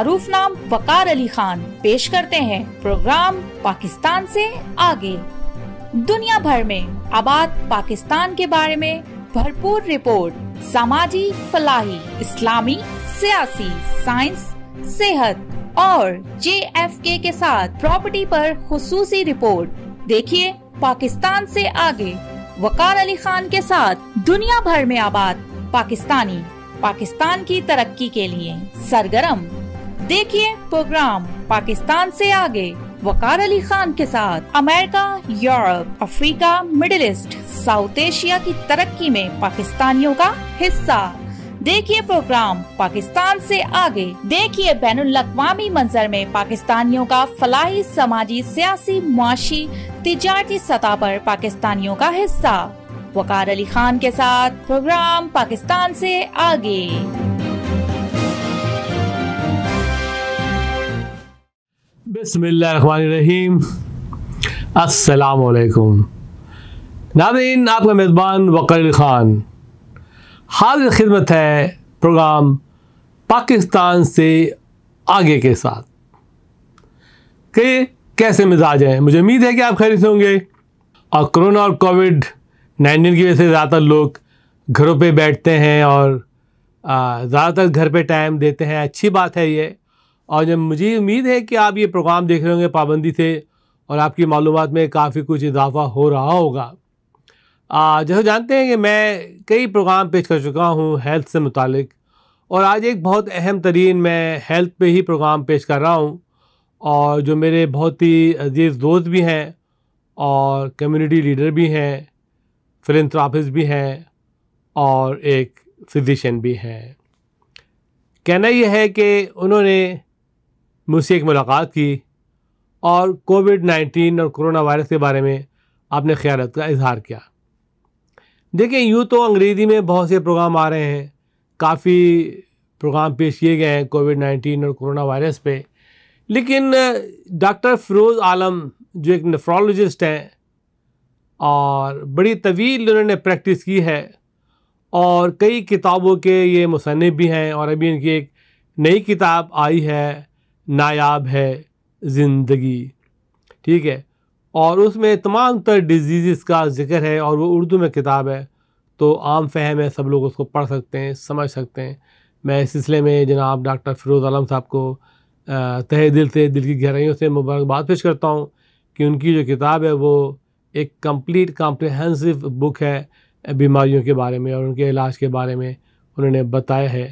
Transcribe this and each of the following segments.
मारूफ नाम वकार अली खान पेश करते हैं प्रोग्राम पाकिस्तान से आगे दुनिया भर में आबाद पाकिस्तान के बारे में भरपूर रिपोर्ट सामाजिक फलाही इस्लामी सियासी साइंस सेहत और जे एफ के के साथ प्रॉपर्टी पर खसूसी रिपोर्ट देखिए पाकिस्तान से आगे वकार अली खान के साथ दुनिया भर में आबाद पाकिस्तानी पाकिस्तान की तरक्की के लिए सरगरम देखिए प्रोग्राम पाकिस्तान से आगे वकार अली खान के साथ America Europe Africa Middle East South Asia की तरक्की में पाकिस्तानियों का हिस्सा देखिए प्रोग्राम पाकिस्तान से आगे देखिए बैन अवी मंजर में पाकिस्तानियों का फलाही समाजी सियासी मुआशी तजारती सतह पर पाकिस्तानियों का हिस्सा वकार अली खान के साथ प्रोग्राम पाकिस्तान से आगे बसमीम असलकुम नादिन आपका मेज़बान वक़र ख़ान हाजिर खिदमत है प्रोग्राम पाकिस्तान से आगे के साथ के कैसे मिजाज हैं मुझे उम्मीद है कि आप खरीद होंगे और कोरोना और कोविड नाइन्टीन की वजह से ज़्यादातर लोग घरों पे बैठते हैं और ज़्यादातर घर पे टाइम देते हैं अच्छी बात है ये और जब मुझे उम्मीद है कि आप ये प्रोग्राम देख रहे होंगे पाबंदी से और आपकी मालूम में काफ़ी कुछ इजाफा हो रहा होगा जैसे जानते हैं कि मैं कई प्रोग्राम पेश कर चुका हूँ हेल्थ से मुतल और आज एक बहुत अहम तरीन मैं हेल्थ पे ही प्रोग्राम पेश कर रहा हूँ और जो मेरे बहुत ही अजीज़ दोस्त भी हैं और कम्युनिटी लीडर भी हैं फिलंथ्राफिस भी हैं और एक फिजिशन भी हैं कहना यह है कि उन्होंने मुझसे एक मुलाकात की और कोविड नाइन्टीन और कोरोना वायरस के बारे में आपने ख्याल का इजहार किया देखिए यूँ तो अंग्रेज़ी में बहुत से प्रोग्राम आ रहे हैं काफ़ी प्रोग्राम पेश किए गए हैं कोविड नाइन्टीन और कोरोना वायरस पे लेकिन डॉक्टर फिरोज़ आलम जो एक नफ्रोलॉजिस्ट हैं और बड़ी तवील उन्होंने प्रैक्टिस की है और कई किताबों के ये मुसनफ़ भी हैं और अभी इनकी एक नई किताब आई है नायाब है ज़िंदगी ठीक है और उसमें तमाम तर डिजीज़ का जिक्र है और वो उर्दू में किताब है तो आम फहम है सब लोग उसको पढ़ सकते हैं समझ सकते हैं मैं इस सिलसिले में जनाब डॉक्टर फिरोज़ आलम साहब को तह दिल से दिल की गहराइयों से मुबारकबाद पेश करता हूँ कि उनकी जो किताब है वो एक कंप्लीट कॉम्प्रहेंसिव बुक है बीमारियों के बारे में और उनके इलाज के बारे में उन्होंने बताया है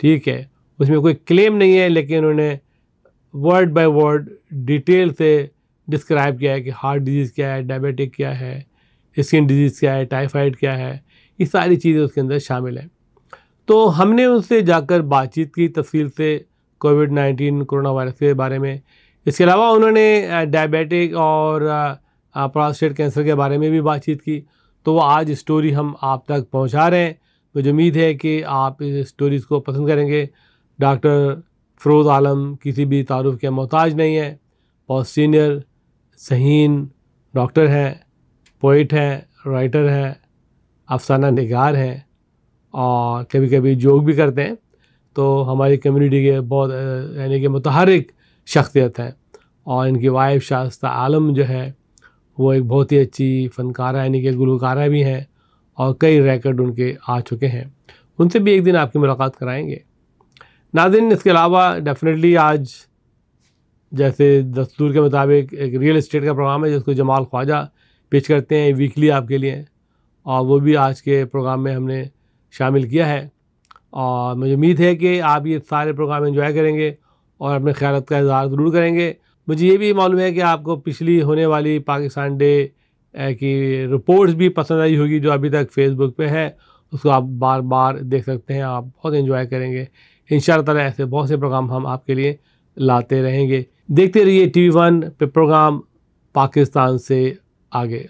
ठीक है उसमें कोई क्लेम नहीं है लेकिन उन्होंने वर्ड बाय वर्ड डिटेल से डिस्क्राइब किया है कि हार्ट डिजीज़ क्या है डायबिटिक क्या है स्किन डिजीज़ क्या है टाइफाइड क्या है ये सारी चीज़ें उसके अंदर शामिल हैं तो हमने उनसे जाकर बातचीत की तफसील से कोविड नाइन्टीन कोरोना वायरस के बारे में इसके अलावा उन्होंने डायबिटिक और प्रोस्टेट कैंसर के बारे में भी बातचीत की तो वो आज स्टोरी हम आप तक पहुंचा रहे हैं मुझे उम्मीद है कि आप इस स्टोरीज़ को पसंद करेंगे डॉक्टर फ़रोज़ आलम किसी भी तारुफ के मोहताज नहीं है बहुत सीनियर सहीन डॉक्टर हैं पोइट हैं राइटर हैं अफसाना नगार हैं और कभी कभी जोक भी करते हैं तो हमारी कम्युनिटी के बहुत यानी कि मतहरक शख्सियत हैं और इनकी वाइफ शास्ता आलम जो है वो एक बहुत ही अच्छी फ़नकारा यानी कि गुलकारा भी हैं और कई रैकड उनके आ चुके हैं उनसे भी एक दिन आपकी मुलाकात कराएंगे नाजिन इसके अलावा डेफिनेटली आज जैसे दस्तूर के मुताबिक एक रियल इस्टेट का प्रोग्राम है जिसको जमाल ख्वाजा पेश करते हैं वीकली आपके लिए और वो भी आज के प्रोग्राम में हमने शामिल किया है और मुझे उम्मीद है कि आप ये सारे प्रोग्राम इन्जॉय करेंगे और अपने ख्याल का इजहार ज़रूर करेंगे मुझे ये भी मालूम है कि आपको पिछली होने वाली पाकिस्तान डे की रिपोर्ट्स भी पसंद आई होगी जो अभी तक फेसबुक पे है उसको आप बार बार देख सकते हैं आप बहुत इन्जॉय करेंगे इन ताला ऐसे बहुत से प्रोग्राम हम आपके लिए लाते रहेंगे देखते रहिए टी वी वन पे प्रोग्राम पाकिस्तान से आगे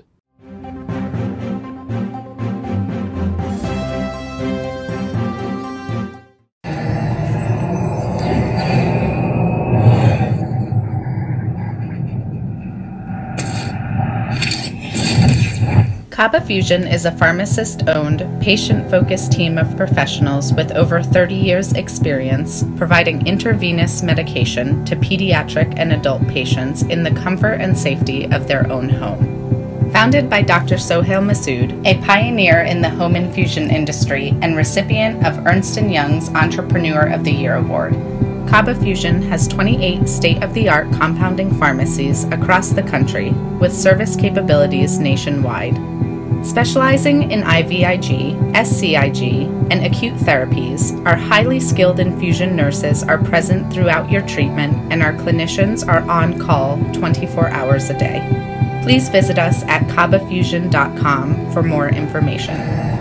CABA Fusion is a pharmacist owned, patient focused team of professionals with over 30 years' experience providing intravenous medication to pediatric and adult patients in the comfort and safety of their own home. Founded by Dr. Sohail Masood, a pioneer in the home infusion industry and recipient of Ernst & Young's Entrepreneur of the Year award, Caba Fusion has 28 state of the art compounding pharmacies across the country with service capabilities nationwide. Specializing in IVIG, SCIG, and acute therapies, our highly skilled infusion nurses are present throughout your treatment and our clinicians are on call 24 hours a day. Please visit us at cabafusion.com for more information.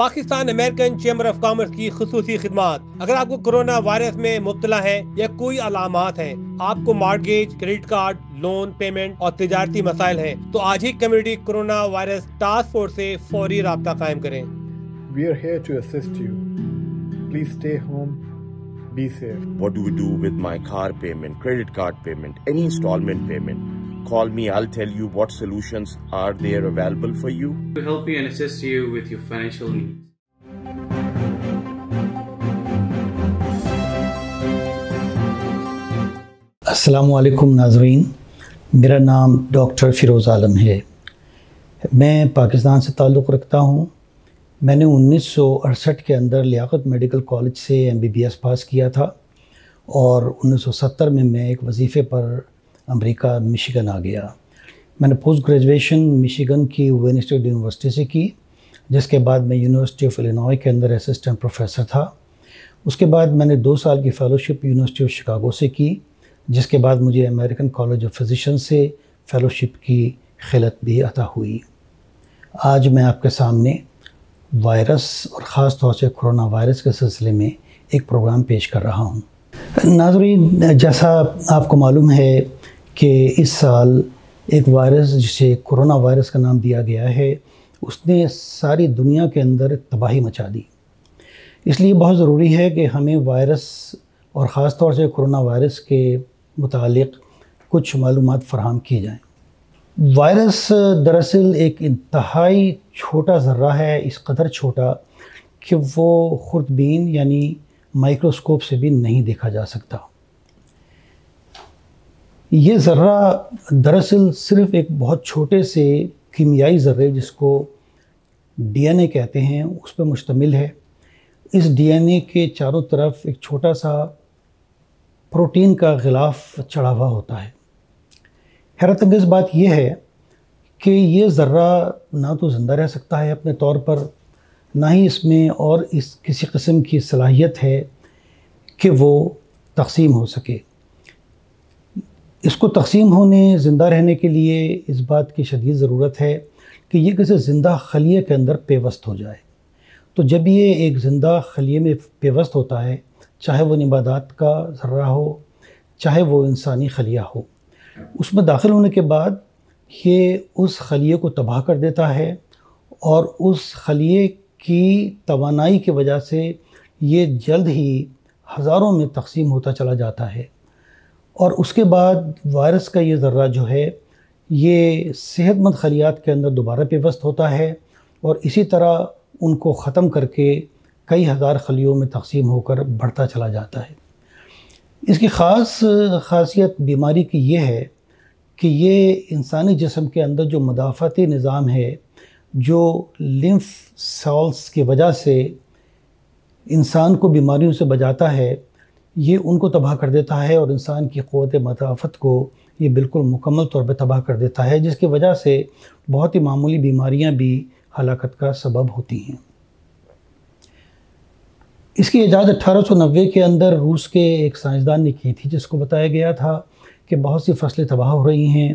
Pakistan American chamber of commerce की खसूस खदमात अगर आपको corona virus में मुबतला है या कोई अलामत है आपको mortgage credit card loan payment और तजारती मसाइल है तो आज ही community corona virus task force ऐसी फौरी रहा कायम करें We are here to assist you please stay home Be safe. What do we do with my car payment, credit card payment, any installment payment? Call me, I'll tell you what solutions are there available for you. To help you and assist you with your financial needs. असलकुम नाजरीन मेरा नाम doctor Firoz आलम है मैं पाकिस्तान से ताल्लुक़ रखता हूँ मैंने उन्नीस के अंदर लियाकत मेडिकल कॉलेज से M B B S pass किया था और 1970 में मैं एक वजीफ़े पर अमेरिका मिशिगन आ गया मैंने पोस्ट ग्रेजुएशन मिशिगन की वेन स्टेट यूनिवर्सिटी से की जिसके बाद मैं यूनिवर्सिटी ऑफ इलिनॉय के अंदर असिस्टेंट प्रोफेसर था उसके बाद मैंने दो साल की फेलोशिप यूनिवर्सिटी ऑफ शिकागो से की जिसके बाद मुझे अमेरिकन कॉलेज ऑफ फिजिशन से फेलोशिप की खिलत भी अता हुई आज मैं आपके सामने वायरस और ख़ास तौर से कोरोना वायरस के सिलसिले में एक प्रोग्राम पेश कर रहा हूँ नाजरीन जैसा आपको मालूम है कि इस साल एक वायरस जिसे कोरोना वायरस का नाम दिया गया है उसने सारी दुनिया के अंदर तबाही मचा दी इसलिए बहुत ज़रूरी है कि हमें वायरस और ख़ास तौर से कोरोना वायरस के मुतालिक कुछ मालूम फ़राहम की जाएँ वायरस दरअसल एक इंतहाई छोटा ज़र्रा है इस कदर छोटा कि वो ख़ुरदबीन यानी माइक्रोस्कोप से भी नहीं देखा जा सकता ये ज़र्रा दरअसल सिर्फ एक बहुत छोटे से कीमियाई ज़र्रे जिसको डीएनए कहते हैं उस पर मुश्तमिल है इस डीएनए के चारों तरफ एक छोटा सा प्रोटीन का गिलाफ चढ़ावा होता है हैरत अंगेज़ बात यह है कि ये ज़र्रा ना तो ज़िंदा रह सकता है अपने तौर पर ना ही इसमें और इस किसी कस्म की सलाहियत है कि वो तकसीम हो सके इसको तकसीम होने ज़िंदा रहने के लिए इस बात की शदीद ज़रूरत है कि ये किसी ज़िंदा खलिए के अंदर पेवस्त हो जाए तो जब ये एक ज़िंदा खलिए में पेवस्त होता है चाहे वो निबादात का ज़र्रा हो चाहे वो इंसानी खलिया हो उसमें दाखिल होने के बाद ये उस खलिए को तबाह कर देता है और उस खलिए की तोानाई की वजह से ये जल्द ही हज़ारों में तकसीम होता चला जाता है और उसके बाद वायरस का ये ज़र्रा जो है ये सेहतमंद खलियात के अंदर दोबारा पेवस्त होता है और इसी तरह उनको ख़त्म करके कई हज़ार खलियों में तकसीम होकर बढ़ता चला जाता है इसकी ख़ास खासियत बीमारी की ये है कि ये इंसानी जिसम के अंदर जो मदाफ़ती निज़ाम है जो लिम्फ सॉल्स की वजह से इंसान को बीमारियों से बचाता है ये उनको तबाह कर देता है और इंसान की क़वत मदाफ़त को ये बिल्कुल मुकम्मल तौर पर तबाह कर देता है जिसकी वजह से बहुत ही मामूली बीमारियाँ भी हलाकत का सबब होती हैं इसकी ईजाद अट्ठारह सौ नब्बे के अंदर रूस के एक साइंसदान ने की थी जिसको बताया गया था कि बहुत सी फसलें तबाह हो रही हैं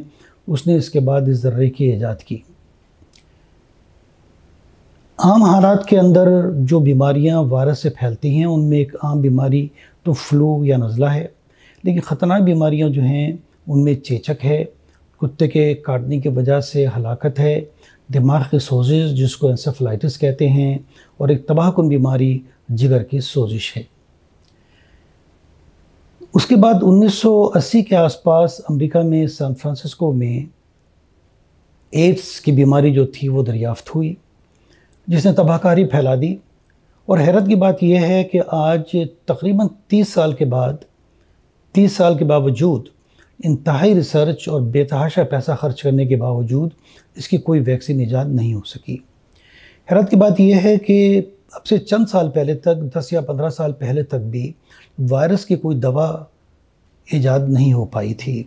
उसने इसके बाद इस जर्रे की ईजाद की आम हालात के अंदर जो बीमारियां वायरस से फैलती हैं उनमें एक आम बीमारी तो फ्लू या नज़ला है लेकिन ख़तरनाक बीमारियाँ जो हैं उनमें चेचक है कुत्ते के काटने की वजह से हलाकत है दिमाग की सोजिश जिसको इंसेफ्लाइटिस कहते हैं और एक तबाहकुन बीमारी जिगर की सोजिश है उसके बाद 1980 के आसपास अमेरिका में सैन फ्रांसिस्को में एड्स की बीमारी जो थी वो दरियाफ्त हुई जिसने तबाहकारी फैला दी और हैरत की बात यह है कि आज तकरीबन 30 साल के बाद 30 साल के बावजूद इंतहाई रिसर्च और बेतहाशा पैसा खर्च करने के बावजूद इसकी कोई वैक्सीन ईजाद नहीं हो सकी हैरत की बात यह है कि अब से चंद साल पहले तक 10 या 15 साल पहले तक भी वायरस की कोई दवा ईजाद नहीं हो पाई थी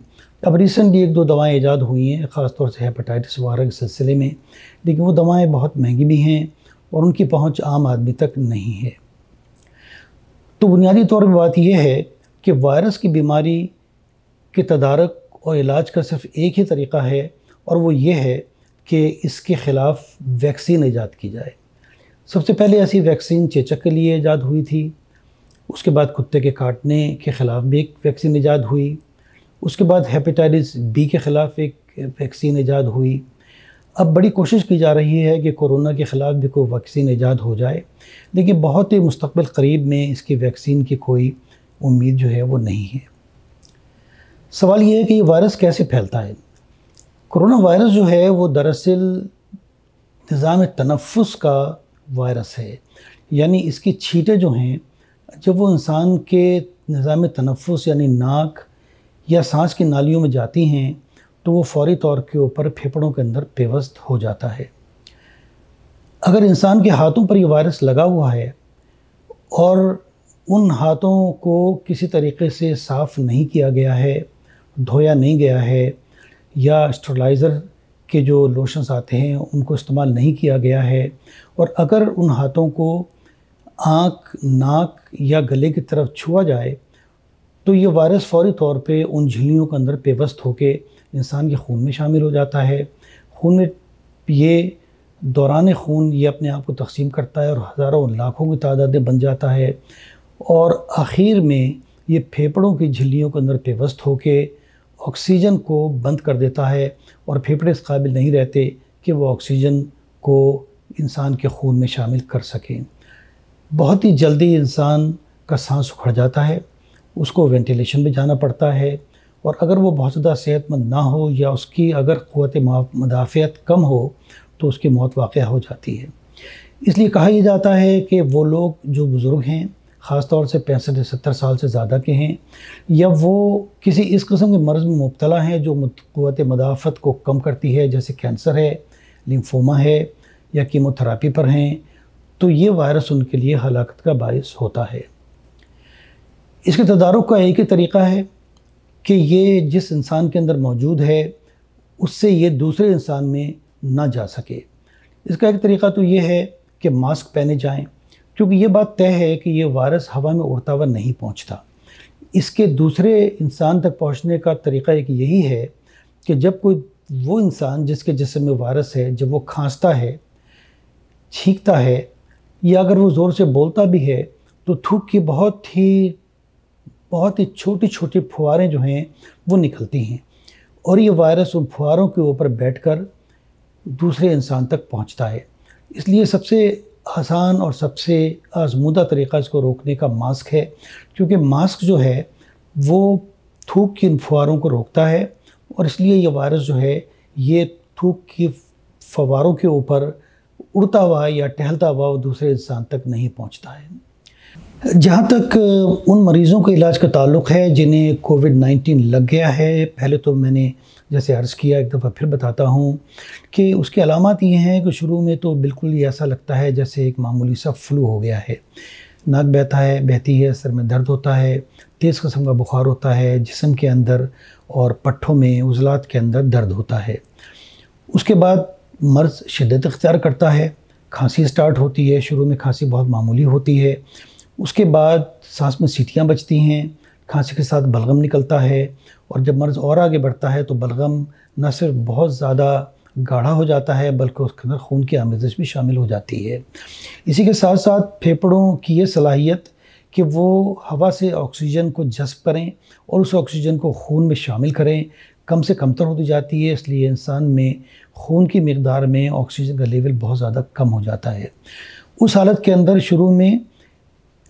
अब रिसेंटली एक दो दवाएं ईजाद हुई हैं ख़ासतौर से हेपेटाइटिस वायरस के सिलसिले में लेकिन वो दवाएं बहुत महंगी भी हैं और उनकी पहुंच आम आदमी तक नहीं है तो बुनियादी तौर पर बात यह है कि वायरस की बीमारी के तदारक और इलाज का सिर्फ एक ही तरीका है और वो ये है कि इसके ख़िलाफ़ वैक्सीन ईजाद की जाए सबसे पहले ऐसी वैक्सीन चेचक के लिए ईजाद हुई थी उसके बाद कुत्ते के काटने के ख़िलाफ़ भी एक वैक्सीन ईजाद हुई उसके बाद हेपेटाइटिस बी के ख़िलाफ़ एक वैक्सीन ईजाद हुई अब बड़ी कोशिश की जा रही है कि कोरोना के ख़िलाफ़ भी कोई वैक्सीन ईजाद हो जाए लेकिन बहुत ही मुस्तबिल करीब में इसकी वैक्सीन की कोई उम्मीद जो है वो नहीं है सवाल ये है कि ये वायरस कैसे फैलता है कोरोना वायरस जो है वो दरअसल निज़ाम तनफ़ का वायरस है यानी इसकी छीटें जो हैं जब वो इंसान के निज़ाम तनफ़ यानी नाक या सांस की नालियों में जाती हैं तो वो फौरी तौर के ऊपर फेफड़ों के अंदर पेवस्त हो जाता है अगर इंसान के हाथों पर ये वायरस लगा हुआ है और उन हाथों को किसी तरीके से साफ़ नहीं किया गया है धोया नहीं गया है या स्टरलाइज़र के जो लोशंस आते हैं उनको इस्तेमाल नहीं किया गया है और अगर उन हाथों को आँख नाक या गले की तरफ छुआ जाए तो ये वायरस फौरी तौर पे उन झिल्लियों के अंदर पेवस्त होकर इंसान के खून में शामिल हो जाता है खून में ये दौरान खून ये अपने आप को तकसीम करता है और हज़ारों लाखों की तादादें बन जाता है और आखिर में ये फेफड़ों की झिल्लियों के अंदर पेवस्त होकर ऑक्सीजन को बंद कर देता है और फेफड़े इस काबिल नहीं रहते कि वो ऑक्सीजन को इंसान के खून में शामिल कर सकें बहुत ही जल्दी इंसान का सांस उखड़ जाता है उसको वेंटिलेशन में जाना पड़ता है और अगर वो बहुत ज़्यादा सेहतमंद ना हो या उसकी अगर क़वत मदाफ़त कम हो तो उसकी मौत वाक़ हो जाती है इसलिए कहा यह जाता है कि वो लोग जो बुज़ुर्ग हैं ख़ास तौर से पैंसठ या सत्तर साल से ज़्यादा के हैं या वो किसी इस कस्म के मर्ज़ में मुबतला हैं जो क़वत मदाफ़त को कम करती है जैसे कैंसर है लिम्फोमा है या कीमोथेरापी पर हैं तो ये वायरस उनके लिए हलाकत का बायस होता है इसके तदारक का एक ही तरीक़ा है कि ये जिस इंसान के अंदर मौजूद है उससे ये दूसरे इंसान में ना जा सके इसका एक तरीक़ा तो ये है कि मास्क पहने जाएं क्योंकि ये बात तय है कि ये वायरस हवा में उड़ता हुआ नहीं पहुंचता इसके दूसरे इंसान तक पहुंचने का तरीक़ा एक यही है कि जब कोई वो इंसान जिसके जिसम में वायरस है जब वो खांसता है छींकता है या अगर वो ज़ोर से बोलता भी है तो थूक की बहुत ही बहुत ही छोटी छोटी फुहारें जो हैं वो निकलती हैं और ये वायरस उन फुहारों के ऊपर बैठकर दूसरे इंसान तक पहुंचता है इसलिए सबसे आसान और सबसे आजमूदा तरीका इसको रोकने का मास्क है क्योंकि मास्क जो है वो थूक की इन फुहारों को रोकता है और इसलिए ये वायरस जो है ये थूक की फवारों के ऊपर उड़ता हुआ या टहलता हुआ वो दूसरे इंसान तक नहीं पहुंचता है जहाँ तक उन मरीज़ों के इलाज का ताल्लुक है जिन्हें कोविड नाइन्टीन लग गया है पहले तो मैंने जैसे अर्ज़ किया एक दफ़ा फिर बताता हूँ कि उसके अलामत ये हैं कि शुरू में तो बिल्कुल ही ऐसा लगता है जैसे एक मामूली सा फ्लू हो गया है नाक बहता है बहती है सर में दर्द होता है तेज़ कस्म का बुखार होता है जिसम के अंदर और पट्ठों में उजलात के अंदर दर्द होता है उसके बाद मर्ज़ शदत अख्तियार करता है खांसी स्टार्ट होती है शुरू में खांसी बहुत मामूली होती है उसके बाद सांस में सीटियाँ बचती हैं खांसी के साथ बलगम निकलता है और जब मर्ज़ और आगे बढ़ता है तो बलगम न सिर्फ बहुत ज़्यादा गाढ़ा हो जाता है बल्कि उसके अंदर खून की आमेजश भी शामिल हो जाती है इसी के साथ साथ फेफड़ों की ये सलाहियत कि वो हवा से ऑक्सीजन को जज्ब करें और उस ऑक्सीजन को खून में शामिल करें कम से कमतर होती जाती है इसलिए इंसान में खून की मकदार में ऑक्सीजन का लेवल बहुत ज़्यादा कम हो जाता है उस हालत के अंदर शुरू में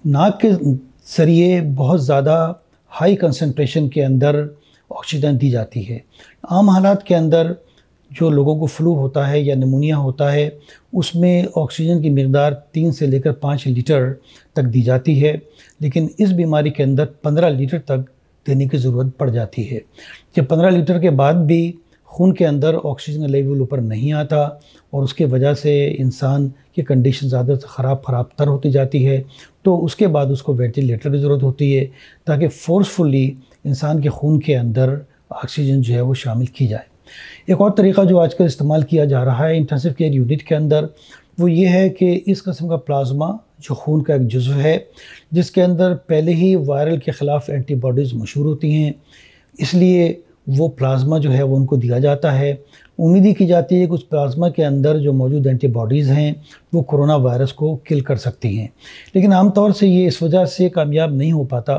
नाक के ज़रिए बहुत ज़्यादा हाई कंसनट्रेशन के अंदर ऑक्सीजन दी जाती है आम हालात के अंदर जो लोगों को फ्लू होता है या नमूनिया होता है उसमें ऑक्सीजन की मकदार तीन से लेकर पाँच लीटर तक दी जाती है लेकिन इस बीमारी के अंदर पंद्रह लीटर तक देने की ज़रूरत पड़ जाती है जब पंद्रह लीटर के बाद भी खून के अंदर ऑक्सीजन लेवल ऊपर नहीं आता और उसके वजह से इंसान की कंडीशन ज़्यादा ख़राब ख़राब तर होती जाती है तो उसके बाद उसको वेंटिलेटर की ज़रूरत होती है ताकि फोर्सफुली इंसान के खून के अंदर ऑक्सीजन जो है वो शामिल की जाए एक और तरीका जो आजकल इस्तेमाल किया जा रहा है इंटेंसिव केयर यूनिट के अंदर वो ये है कि इस कस्म का प्लाज्मा जो खून का एक जज्व है जिसके अंदर पहले ही वायरल के ख़िलाफ़ एंटीबॉडीज़ मशहूर होती हैं इसलिए वो प्लाज्मा जो है वो उनको दिया जाता है उम्मीद ही की जाती है कि उस प्लाज्मा के अंदर जो मौजूद एंटीबॉडीज़ हैं वो कोरोना वायरस को किल कर सकती हैं लेकिन आमतौर से ये इस वजह से कामयाब नहीं हो पाता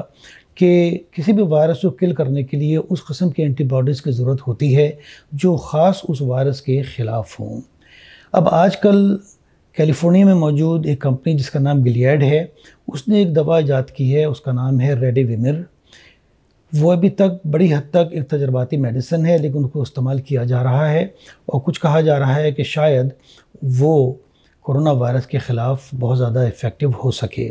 कि किसी भी वायरस को किल करने के लिए उस कस्म की एंटीबॉडीज़ की ज़रूरत होती है जो ख़ास उस वायरस के ख़िलाफ़ हों अब आजकल कैलिफोर्निया में मौजूद एक कंपनी जिसका नाम गिलियड है उसने एक दवा ईजाद की है उसका नाम है रेडी विमिर वो अभी तक बड़ी हद तक एक तजर्बाती मेडिसिन है लेकिन उसको इस्तेमाल किया जा रहा है और कुछ कहा जा रहा है कि शायद वो कोरोना वायरस के ख़िलाफ़ बहुत ज़्यादा इफ़ेक्टिव हो सके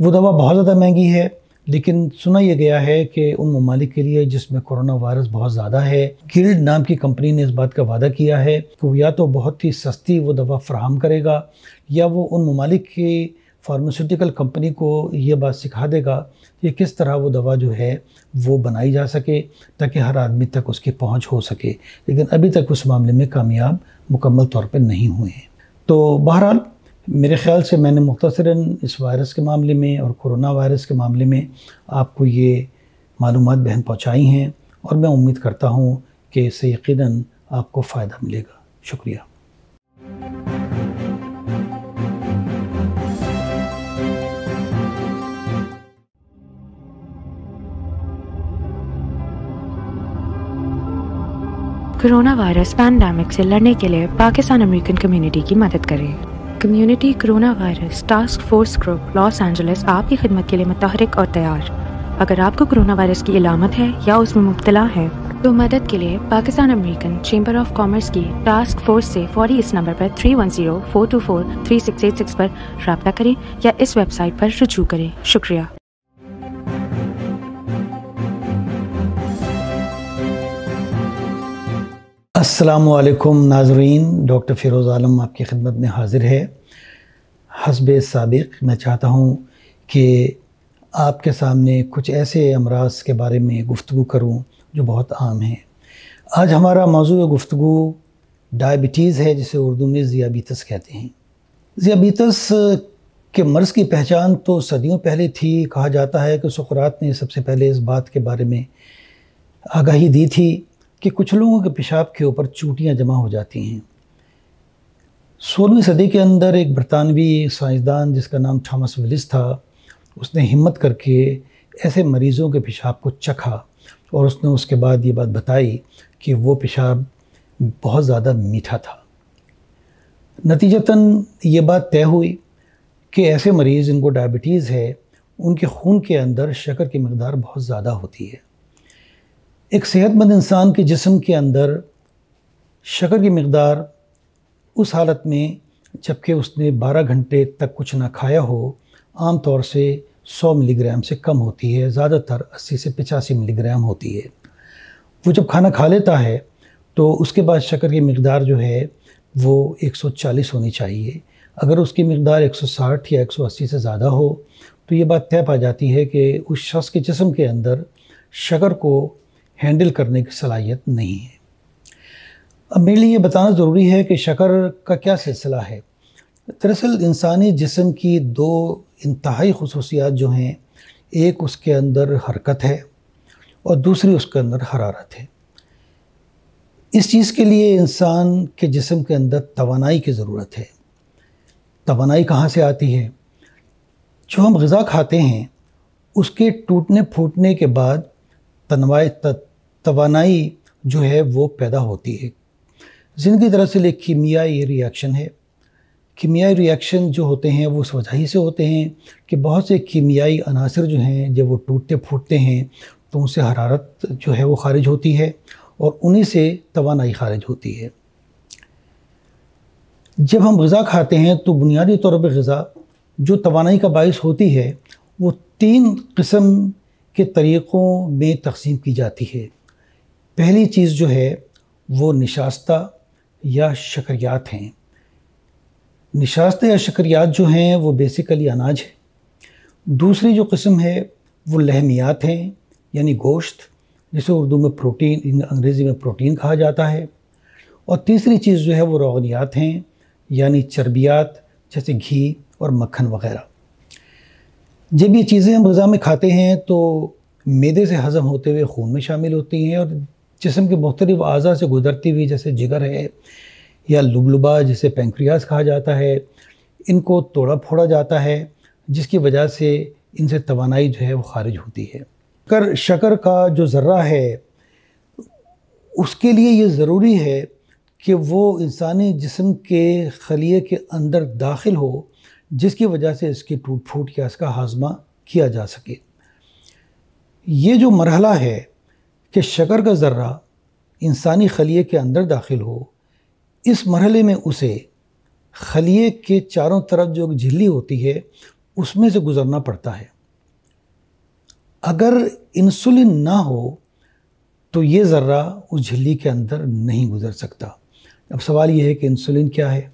वो दवा बहुत ज़्यादा महंगी है लेकिन सुना यह गया है कि उन ममालिक के लिए जिसमें कोरोना वायरस बहुत ज़्यादा है गिल्ड नाम की कंपनी ने इस बात का वादा किया है कि वो या तो बहुत ही सस्ती वो दवा फ्राहम करेगा या वो उन ममालिक की फार्मास्यूटिकल कंपनी को ये बात सिखा देगा कि किस तरह वो दवा जो है वो बनाई जा सके ताकि हर आदमी तक उसकी पहुंच हो सके लेकिन अभी तक उस मामले में कामयाब मुकम्मल तौर पर नहीं हुए हैं तो बहरहाल मेरे ख्याल से मैंने मुख्तसरा इस वायरस के मामले में और कोरोना वायरस के मामले में आपको ये मालूम बहन पहुँचाई हैं और मैं उम्मीद करता हूँ कि इससे यकीन आपको फ़ायदा मिलेगा शुक्रिया कोरोना वायरस पैंडमिक से लड़ने के लिए पाकिस्तान अमेरिकन कम्युनिटी की मदद करे community corona virus task force group Los Angeles आपकी खिदमत के लिए मुतहरक और तैयार अगर आपको कोरोना वायरस की इलामत है या उसमें मुबतला है तो मदद के लिए Pakistan American chamber of commerce की टास्क फोर्स से फौरी इस नंबर पर three one zero four two four three six eight six पर रब्ता करें या इस वेबसाइट पर रजू करें शुक्रिया असलकम नाजरीन डॉक्टर फ़िरोज़ आलम आपकी खिदमत में हाजिर है हसब सबक मैं चाहता हूँ कि आपके सामने कुछ ऐसे अमराज के बारे में गुफ्तु करूँ जो बहुत आम हैं आज हमारा मौजू गुफ्तु डायबिटीज़ है जिसे उर्दू में ज़ियाबीतस कहते हैं ज़ियाबीतस के मर्ज़ की पहचान तो सदियों पहले थी कहा जाता है कि सुकरात ने सबसे पहले इस बात के बारे में आगाही दी थी कि कुछ लोगों के पेशाब के ऊपर चूटियाँ जमा हो जाती हैं सोलहवीं सदी के अंदर एक बरतानवी साइंसदान जिसका नाम थॉमस विलिस था उसने हिम्मत करके ऐसे मरीज़ों के पेशाब को चखा और उसने उसके बाद ये बात बताई कि वो पेशाब बहुत ज़्यादा मीठा था नतीजतन ये बात तय हुई कि ऐसे मरीज़ जिनको डायबिटीज़ है उनके खून के अंदर शक्कर की मकदार बहुत ज़्यादा होती है एक सेहतमंद इंसान के जिसम के अंदर शक्कर की मकदार उस हालत में जबकि उसने 12 घंटे तक कुछ ना खाया हो आम तौर से 100 मिलीग्राम से कम होती है ज़्यादातर 80 से 85 मिलीग्राम होती है वो जब खाना खा लेता है तो उसके बाद शक्कर की मकदार जो है वो 140 होनी चाहिए अगर उसकी मकदार 160 या 180 से ज़्यादा हो तो ये बात तय पा जाती है कि उस शख्स के जिसम के अंदर शक्कर को हैंडल करने की सलाहियत नहीं है अब मेरे लिए बताना ज़रूरी है कि शकर का क्या सिलसिला है दरअसल इंसानी जिसम की दो इंतहाई खसूसियात जो हैं एक उसके अंदर हरकत है और दूसरी उसके अंदर हरारत है इस चीज़ के लिए इंसान के जिसम के अंदर तोानाई की ज़रूरत है तवानाई कहाँ से आती है जो हम गज़ा खाते हैं उसके टूटने फूटने के बाद तनवाए तोानाई जो है वो पैदा होती है ज़िंदगी दरअसल एक कीमियाई रिएक्शन है कीमियाई रिएक्शन जो होते हैं वो उस वजह से होते हैं कि बहुत से कीमियाई अनासर जो हैं जब वो टूटते फूटते हैं तो उनसे हरारत जो है वो खारिज होती है और उन्हीं से तोानाई खारिज होती है जब हम गज़ा खाते हैं तो बुनियादी तौर पर गज़ा जो तोानाई का बायस होती है वो तीन क़स्म के तरीक़ों में तकसीम की जाती है पहली चीज़ जो है वो निशास्ता या शक्रियात हैं निशास्ता या शकरियात जो हैं वो बेसिकली अनाज है दूसरी जो किस्म है वो लहमियात हैं यानी गोश्त जिसे उर्दू में प्रोटीन अंग्रेज़ी में प्रोटीन कहा जाता है और तीसरी चीज़ जो है वो रोगनियात हैं यानी चर्बियात जैसे घी और मक्खन वगैरह जब ये चीज़ें हम गज़ा में खाते हैं तो मैदे से हज़म होते हुए खून में शामिल होती हैं और जिसम के मुख्तलिफ अज़ा से गुजरती हुई जैसे जिगर है या लुबलुबा जिसे पेंक्रियास कहा जाता है इनको तोड़ा फोड़ा जाता है जिसकी वजह से इनसे तोानाई जो है वो खारिज होती है कर शकर का जो ज़र्रा है उसके लिए ये ज़रूरी है कि वो इंसानी जिसम के खलिए के अंदर दाखिल हो जिसकी वजह से इसकी टूट फूट या इसका हाजमा किया जा सके ये जो मरहला है कि शकर का ज़र्रा इंसानी खलिए के अंदर दाखिल हो इस मरहले में उसे खलिए के चारों तरफ जो झिल्ली होती है उसमें से गुज़रना पड़ता है अगर इंसुलिन ना हो तो ये ज़र्रा उस झिल्ली के अंदर नहीं गुज़र सकता अब सवाल यह है कि इंसुलिन क्या है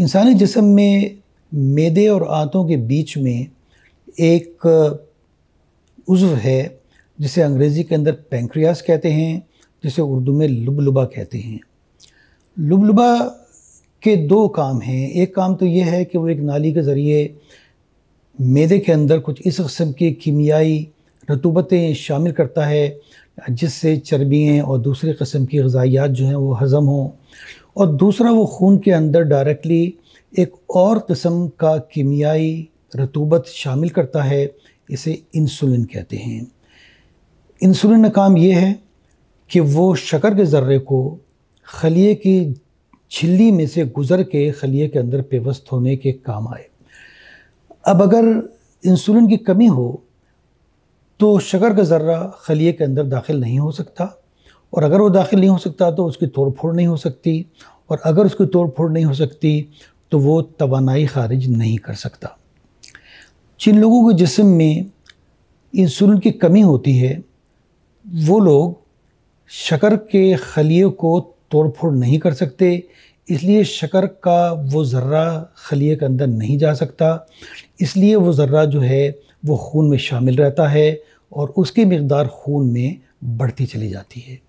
इंसानी जिसम में मैदे और आंतों के बीच में एक उज्व है जिसे अंग्रेज़ी के अंदर पेंक्रियास कहते हैं जिसे उर्दू में लुबलुबा कहते हैं लुबलुबा के दो काम हैं एक काम तो यह है कि वो एक नाली के ज़रिए मैदे के अंदर कुछ इस कस्म की कीमियाई रतूबतें शामिल करता है जिससे चर्बियाँ और दूसरे कस्म की गजाइयात जो हैं वो हज़म हों और दूसरा वो खून के अंदर डायरेक्टली एक और कस्म का कीमियाई रतूबत शामिल करता है इसे इंसुलिन कहते हैं इंसुलिन का काम ये है कि वो शकर के ज़र्रे को खलिए की छिल्ली में से गुज़र के खलिए के अंदर पेवस्त होने के काम आए अब अगर इंसुलिन की कमी हो तो शकर का ज़र्रा खलिए के अंदर दाखिल नहीं हो सकता और अगर वो दाखिल नहीं हो सकता तो उसकी तोड़ फोड़ नहीं हो सकती और अगर उसकी तोड़ फोड़ नहीं हो सकती तो वो तोानाई खारिज नहीं कर सकता जिन लोगों के जिसम में इंसुलिन की कमी होती है वो लोग शकर के खलिए को तोड़फोड़ नहीं कर सकते इसलिए शकर का वो ज़र्रा खलिए के अंदर नहीं जा सकता इसलिए वो ज़र्रा जो है वो खून में शामिल रहता है और उसकी मकदार खून में बढ़ती चली जाती है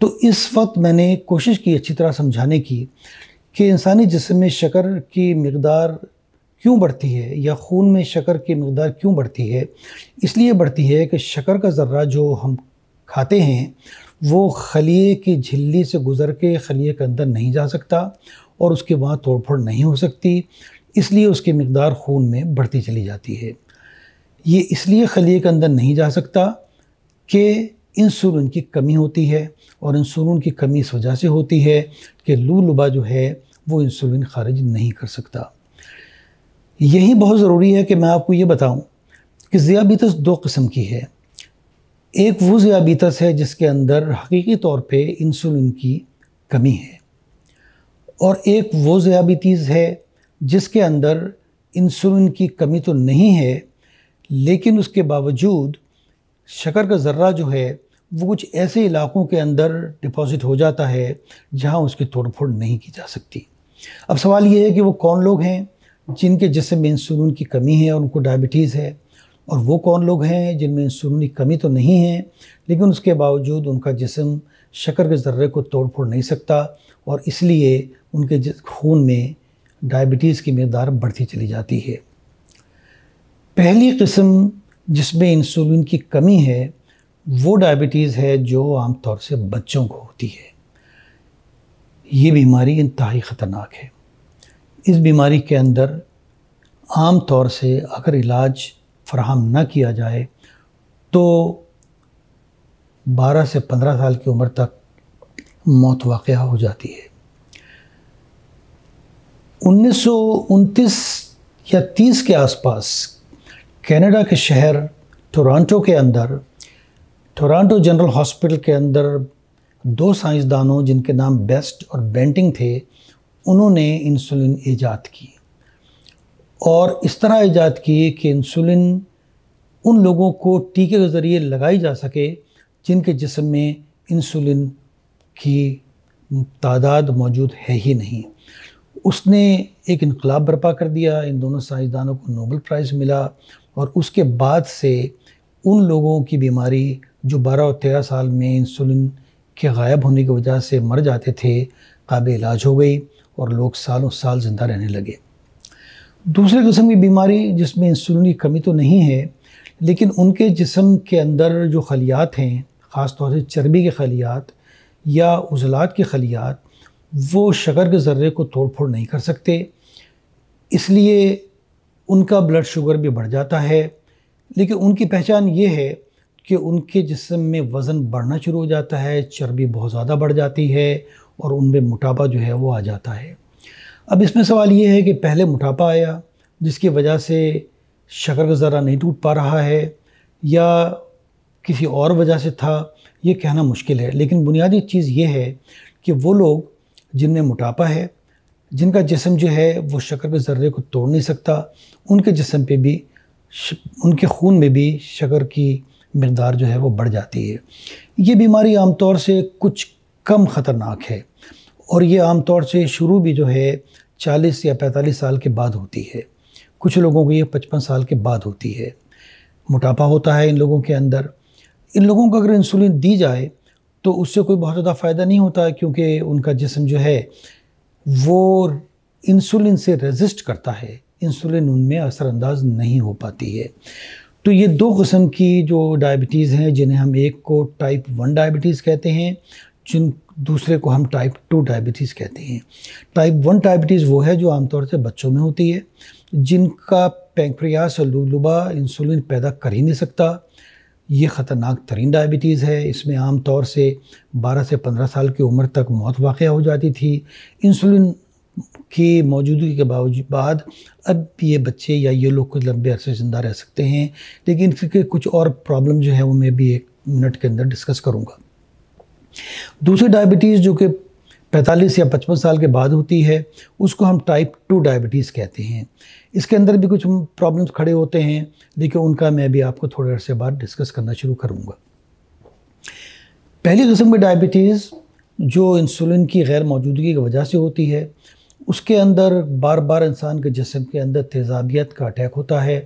तो इस वक्त मैंने कोशिश की अच्छी तरह समझाने की कि इंसानी जिसम में शकर की मकदार क्यों बढ़ती है या खून में शकर की मकदार क्यों बढ़ती है इसलिए बढ़ती है कि शकर का ज़र्रा जो हम खाते हैं वो खलिए की झिल्ली से गुज़र के खलिए के अंदर नहीं जा सकता और उसके वहाँ तोड़फोड़ नहीं हो सकती इसलिए उसकी मकदार खून में बढ़ती चली जाती है ये इसलिए खलिए के अंदर नहीं जा सकता कि इंसुलिन की कमी होती है और इंसुलिन की कमी इस वजह से होती है कि लू लुबा जो है वो इंसुलिन खारिज नहीं कर सकता यही बहुत ज़रूरी है कि मैं आपको ये बताऊं कि ज़ियाबीतस दो किस्म की है एक वो ज़ियाबीतस है जिसके अंदर हकीकी तौर पे इंसुलिन की कमी है और एक वो ज़ियाबीतीज़ है जिसके अंदर इंसुलिन की कमी तो नहीं है लेकिन उसके बावजूद शकर का ज़र्रा जो है वो कुछ ऐसे इलाकों के अंदर डिपॉजिट हो जाता है जहाँ उसकी तोड़फोड़ नहीं की जा सकती अब सवाल ये है कि वो कौन लोग हैं जिनके जिसम में इंसुलिन की कमी है और उनको डायबिटीज़ है और वो कौन लोग हैं जिनमें इंसुलिन की कमी तो नहीं है लेकिन उसके बावजूद उनका जिसम शक्कर के ज़र्रे को तोड़ फोड़ नहीं सकता और इसलिए उनके खून में डायबिटीज़ की मकदार बढ़ती चली जाती है पहली किस्म जिसमें इंसुलिन की कमी है वो डायबिटीज़ है जो आमतौर से बच्चों को होती है ये बीमारी इंतहाई ख़तरनाक है इस बीमारी के अंदर आम तौर से अगर इलाज फराहम न किया जाए तो 12 से 15 साल की उम्र तक मौत वाक़ हो जाती है उन्नीस या 30 के आसपास कनाडा के शहर टोरंटो के अंदर टोरंटो जनरल हॉस्पिटल के अंदर दो साइंसदानों जिनके नाम बेस्ट और बेंटिंग थे उन्होंने इंसुलिन ईजाद की और इस तरह ईजाद की कि इंसुलिन उन लोगों को टीके के ज़रिए लगाई जा सके जिनके जिसम में इंसुलिन की तादाद मौजूद है ही नहीं उसने एक इनकलाब बर्पा कर दिया इन दोनों साइंसदानों को नोबल प्राइज़ मिला और उसके बाद से उन लोगों की बीमारी जो 12 और 13 साल में इंसुलिन के गायब होने की वजह से मर जाते थे काबिल इलाज हो गई और लोग सालों साल ज़िंदा रहने लगे दूसरे किस्म की बीमारी जिसमें इंसुलिन की कमी तो नहीं है लेकिन उनके जिसम के अंदर जो खलियात हैं ख़ास तौर से चर्बी के खलियात या उजलात के खलियात वो शगर के ज़र्रे को तोड़ फोड़ नहीं कर सकते इसलिए उनका ब्लड शुगर भी बढ़ जाता है लेकिन उनकी पहचान ये है कि उनके जिसम में वज़न बढ़ना शुरू हो जाता है चर्बी बहुत ज़्यादा बढ़ जाती है और उनमें मोटापा जो है वो आ जाता है अब इसमें सवाल ये है कि पहले मोटापा आया जिसकी वजह से शक्कर का ज़रा नहीं टूट पा रहा है या किसी और वजह से था ये कहना मुश्किल है लेकिन बुनियादी चीज़ ये है कि वो लोग जिनमें मोटापा है जिनका जिसम जो है वो शक्कर के ज़र्रे को तोड़ नहीं सकता उनके जिसम पे भी उनके खून में भी शक्कर की मकदार जो है वो बढ़ जाती है ये बीमारी आमतौर से कुछ कम ख़तरनाक है और ये आमतौर से शुरू भी जो है चालीस या पैंतालीस साल के बाद होती है कुछ लोगों को ये पचपन साल के बाद होती है मोटापा होता है इन लोगों के अंदर इन लोगों को अगर इंसुलिन दी जाए तो उससे कोई बहुत ज़्यादा फ़ायदा नहीं होता है क्योंकि उनका जिसम जो है वो इंसुलिन से रेजिस्ट करता है इंसुलिन उनमें असरानंदाज नहीं हो पाती है तो ये दो कस्म की जो डायबिटीज़ हैं जिन्हें हम एक को टाइप वन डायबिटीज़ कहते हैं जिन दूसरे को हम टाइप टू डायबिटीज़ कहते हैं टाइप वन डायबिटीज़ वो है जो आमतौर से बच्चों में होती है जिनका पेंक्रियास और इंसुलिन पैदा कर ही नहीं सकता ये ख़तरनाक तरीन डायबिटीज़ है इसमें आम तौर से 12 से 15 साल की उम्र तक मौत वाक़ हो जाती थी इंसुलिन की मौजूदगी के बावजूद बाद अब ये बच्चे या ये लोग कुछ लंबे अरसे ज़िंदा रह सकते हैं लेकिन इसके कुछ और प्रॉब्लम जो है वो मैं भी एक मिनट के अंदर डिस्कस करूँगा दूसरी डायबिटीज़ जो कि 45 या 55 साल के बाद होती है उसको हम टाइप टू डायबिटीज़ कहते हैं इसके अंदर भी कुछ प्रॉब्लम्स खड़े होते हैं लेकिन उनका मैं भी आपको थोड़े से बाद डिस्कस करना शुरू करूँगा पहली कस्म की डायबिटीज़ जो इंसुलिन की गैर मौजूदगी की वजह से होती है उसके अंदर बार बार इंसान के जिसम के अंदर तेज़ाबियत का अटैक होता है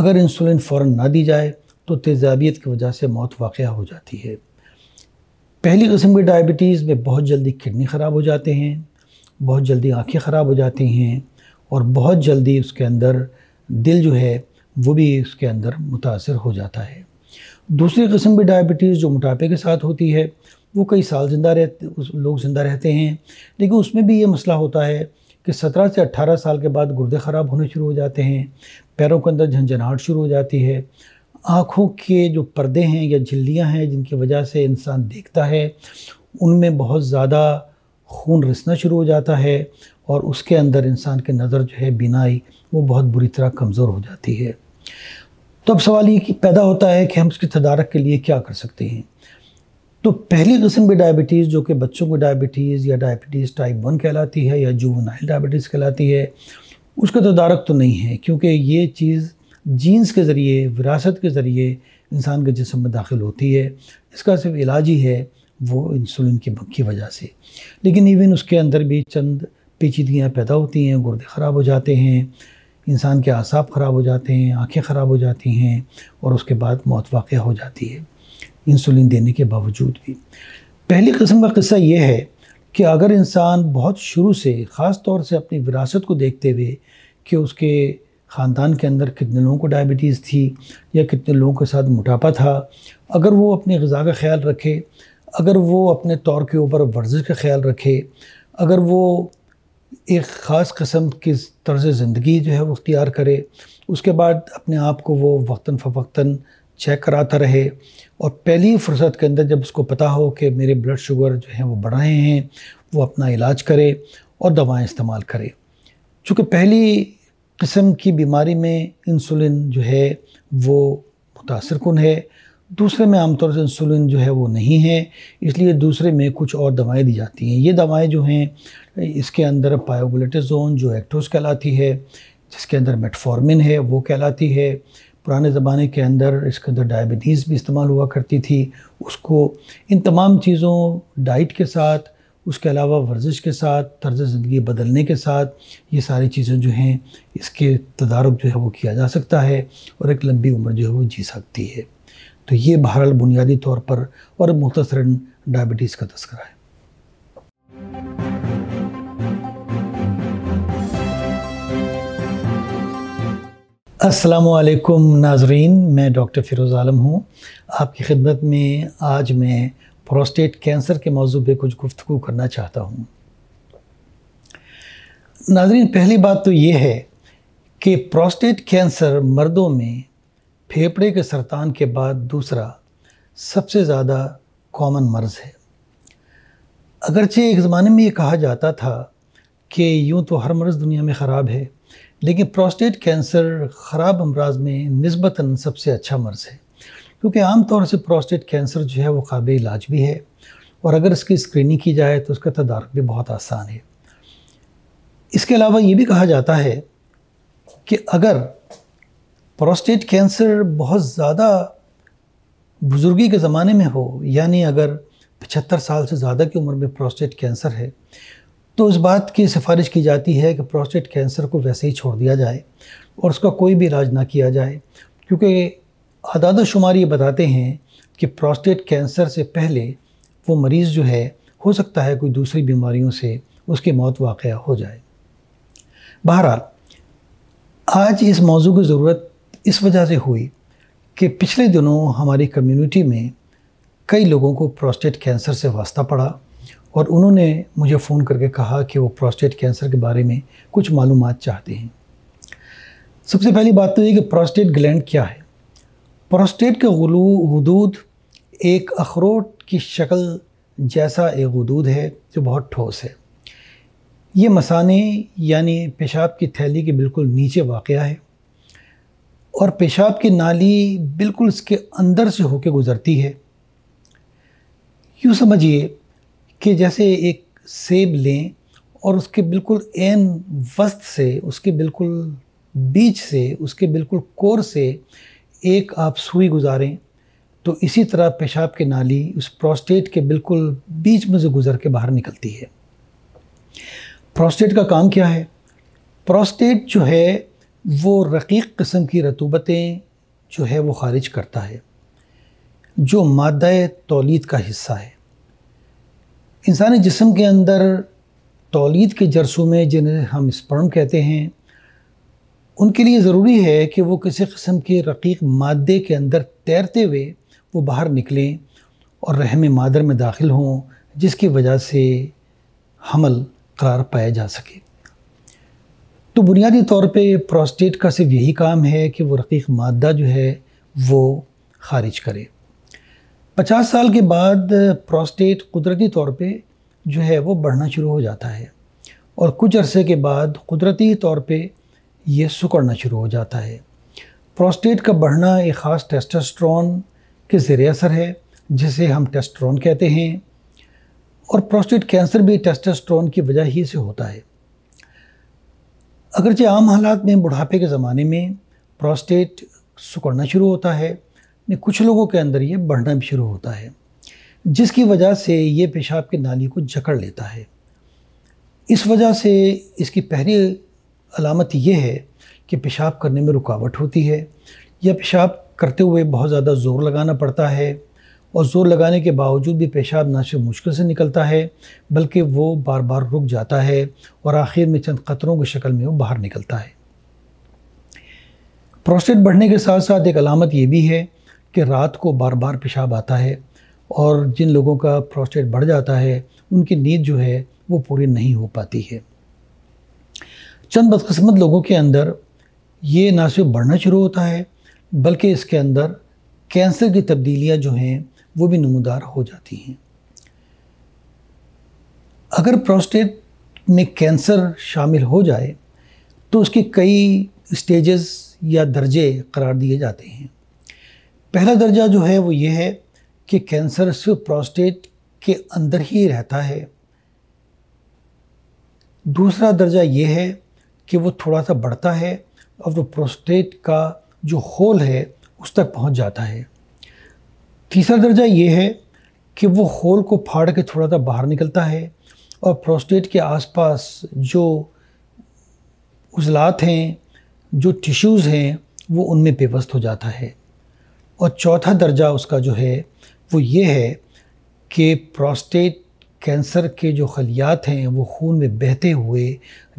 अगर इंसुलिन फ़ौर ना दी जाए तो तेज़ाबियत की वजह से मौत वाक़ हो जाती है पहली कस्म के डायबिटीज़ में बहुत जल्दी किडनी ख़राब हो जाते हैं बहुत जल्दी आँखें ख़राब हो जाती हैं और बहुत जल्दी उसके अंदर दिल जो है वो भी उसके अंदर मुतासर हो जाता है दूसरी कस्म की डायबिटीज़ जो मोटापे के साथ होती है वो कई साल ज़िंदा रहते लोग ज़िंदा रहते हैं लेकिन उसमें भी ये मसला होता है कि 17 से 18 साल के बाद गुर्दे ख़राब होने शुरू हो जाते हैं पैरों के अंदर झंझनाहट शुरू हो जाती है आँखों के जो पर्दे हैं या झिल्लियाँ हैं जिनकी वजह से इंसान देखता है उनमें बहुत ज़्यादा खून रिसना शुरू हो जाता है और उसके अंदर इंसान की नज़र जो है बिनाई वो बहुत बुरी तरह कमज़ोर हो जाती है तो अब सवाल ये कि पैदा होता है कि हम उसकी तदारक के लिए क्या कर सकते हैं तो पहली किस्म की डायबिटीज़ जो कि बच्चों को डायबिटीज़ या डायबिटीज़ टाइप वन कहलाती है या जूवनाइल डायबिटीज़ कहलाती है उसका तदारक तो नहीं है क्योंकि ये चीज़ जीन्स के ज़रिए विरासत के ज़रिए इंसान के जिसम में दाखिल होती है इसका सिर्फ इलाज ही है वो इंसुलिन की की वजह से लेकिन इवन उसके अंदर भी चंद पेचीदगियाँ पैदा होती हैं गुर्दे ख़राब हो जाते हैं इंसान के आसाब ख़राब हो जाते हैं आँखें ख़राब हो जाती हैं और उसके बाद मौत वाक़ हो जाती है इंसुलिन देने के बावजूद भी पहली कस्म का किस्सा यह है कि अगर इंसान बहुत शुरू से ख़ास तौर से अपनी विरासत को देखते हुए कि उसके ख़ानदान के अंदर कितने लोगों को डायबिटीज़ थी या कितने लोगों के साथ मोटापा था अगर वो अपनी गज़ा का ख्याल रखे अगर वो अपने तौर के ऊपर वर्जिश का ख्याल रखे अगर वो एक ख़ास कस्म की तर्ज ज़िंदगी जो है वो अख्तियार करे उसके बाद अपने आप को वो वक्ता फ़वक्ता चेक कराता रहे और पहली फुर्सत के अंदर जब उसको पता हो कि मेरे ब्लड शुगर जो हैं वो बढ़ रहे हैं वो अपना इलाज करे और दवाएं इस्तेमाल करे चूँकि पहली किस्म की बीमारी में इंसुलिन जो है वो मुतासर कन है दूसरे में आमतौर से इंसुलिन जो है वो नहीं है इसलिए दूसरे में कुछ और दवाएं दी जाती हैं ये दवाएं जो हैं इसके अंदर पायोगोलेटाजोन जो एक्टोस कहलाती है जिसके अंदर मेटफॉर्मिन है वो कहलाती है पुराने ज़माने के अंदर इसके अंदर डायबिटीज़ भी इस्तेमाल हुआ करती थी उसको इन तमाम चीज़ों डाइट के साथ उसके अलावा वर्जिश के साथ तर्ज ज़िंदगी बदलने के साथ ये सारी चीज़ें जो हैं इसके तदारक जो है वो किया जा सकता है और एक लंबी उम्र जो है वो जी सकती है तो ये बहरहाल बुनियादी तौर पर और मुख्तर डायबिटीज़ का तस्करा है असलकुम नाजरीन मैं डॉक्टर फ़िरोज़ आलम हूँ आपकी खिदमत में आज मैं प्रोस्टेट कैंसर के मौजू पे कुछ गुफ्तु करना चाहता हूँ नाजरीन पहली बात तो ये है कि प्रोस्टेट कैंसर मर्दों में फेफड़े के सरतान के बाद दूसरा सबसे ज़्यादा कॉमन मर्ज़ है अगरचे एक ज़माने में ये कहा जाता था कि यूँ तो हर मर्ज़ दुनिया में ख़राब है लेकिन प्रोस्टेट कैंसर ख़राब अमराज में नस्बता सबसे अच्छा मर्ज़ है क्योंकि आमतौर से प्रोस्टेट कैंसर जो है वो काबिल इलाज भी है और अगर इसकी स्क्रीनिंग की जाए तो उसका तदारक भी बहुत आसान है इसके अलावा ये भी कहा जाता है कि अगर प्रोस्टेट कैंसर बहुत ज़्यादा बुज़ुर्गी के ज़माने में हो यानी अगर पचहत्तर साल से ज़्यादा की उम्र में प्रोस्टेट कैंसर है तो इस बात की सिफारिश की जाती है कि प्रोस्टेट कैंसर को वैसे ही छोड़ दिया जाए और उसका कोई भी इलाज ना किया जाए क्योंकि अदाद शुमार ये बताते हैं कि प्रोस्टेट कैंसर से पहले वो मरीज़ जो है हो सकता है कोई दूसरी बीमारियों से उसकी मौत वाक़ हो जाए बहरहाल आज इस मौजू की ज़रूरत इस वजह से हुई कि पिछले दिनों हमारी कम्युनिटी में कई लोगों को प्रोस्टेट कैंसर से वास्ता पड़ा और उन्होंने मुझे फ़ोन करके कहा कि वो प्रोस्टेट कैंसर के बारे में कुछ मालूम चाहते हैं सबसे पहली बात तो ये कि प्रोस्टेट ग्लैंड क्या है प्रोस्टेट के हदूद एक अखरोट की शक्ल जैसा एक हदूद है जो बहुत ठोस है ये मसाने यानी पेशाब की थैली के बिल्कुल नीचे वाक़ है और पेशाब की नाली बिल्कुल इसके अंदर से होके गुज़रती है यूँ समझिए कि जैसे एक सेब लें और उसके बिल्कुल एन वस्त से उसके बिल्कुल बीच से उसके बिल्कुल कोर से एक आप सुई गुजारें तो इसी तरह पेशाब की नाली उस प्रोस्टेट के बिल्कुल बीच में से गुजर के बाहर निकलती है प्रोस्टेट का काम क्या है प्रोस्टेट जो है वो रकीक किस्म की रतूबतें जो है वो खारिज करता है जो मादा तोलीद का हिस्सा है इंसानी जिसम के अंदर तोलीद के जरसों में जिन्हें हम स्पर्म कहते हैं उनके लिए ज़रूरी है कि वो किसी किस्म के रकीक मादे के अंदर तैरते हुए वो बाहर निकलें और रहम मादर में दाखिल हों जिसकी वजह से हमल करार पाया जा सके तो बुनियादी तौर पे प्रोस्टेट का सिर्फ यही काम है कि वो रकीक मादा जो है वो खारिज करे पचास साल के बाद प्रोस्टेट कुदरती तौर पे जो है वो बढ़ना शुरू हो जाता है और कुछ अरसे के बाद कुदरती तौर पे ये सुकड़ना शुरू हो जाता है प्रोस्टेट का बढ़ना एक ख़ास टेस्टोस्ट्रॉन के ज़र असर है जिसे हम टेस्ट्रॉन कहते हैं और प्रोस्टेट कैंसर भी टेस्टोस्ट्रॉन की वजह ही से होता है अगरचे आम हालात में बुढ़ापे के ज़माने में प्रोस्टेट सुकड़ना शुरू होता है कुछ लोगों के अंदर ये बढ़ना भी शुरू होता है जिसकी वजह से ये पेशाब की नाली को जकड़ लेता है इस वजह से इसकी पहली अलामत ये है कि पेशाब करने में रुकावट होती है या पेशाब करते हुए बहुत ज़्यादा ज़ोर लगाना पड़ता है और ज़ोर लगाने के बावजूद भी पेशाब ना सिर्फ मुश्किल से निकलता है बल्कि वो बार बार रुक जाता है और आखिर में चंद ख़तरों की शक्ल में वो बाहर निकलता है प्रोस्टेट बढ़ने के साथ साथ एक अलामत ये भी है कि रात को बार बार पेशाब आता है और जिन लोगों का प्रोस्टेट बढ़ जाता है उनकी नींद जो है वो पूरी नहीं हो पाती है चंद बदकस्मत लोगों के अंदर ये ना सिर्फ बढ़ना शुरू होता है बल्कि इसके अंदर कैंसर की तब्दीलियाँ जो हैं वो भी नमदार हो जाती हैं अगर प्रोस्टेट में कैंसर शामिल हो जाए तो उसके कई स्टेजेस या दर्जे करार दिए जाते हैं पहला दर्जा जो है वो ये है कि कैंसर सिर्फ प्रोस्टेट के अंदर ही रहता है दूसरा दर्जा ये है कि वो थोड़ा सा बढ़ता है और वो प्रोस्टेट का जो होल है उस तक पहुंच जाता है तीसरा दर्जा ये है कि वो होल को फाड़ के थोड़ा सा बाहर निकलता है और प्रोस्टेट के आसपास जो उजलात हैं जो टिश्यूज़ हैं वो उनमें पेवस्त हो जाता है और चौथा दर्जा उसका जो है वो ये है कि प्रोस्टेट कैंसर के जो खलियात हैं वो खून में बहते हुए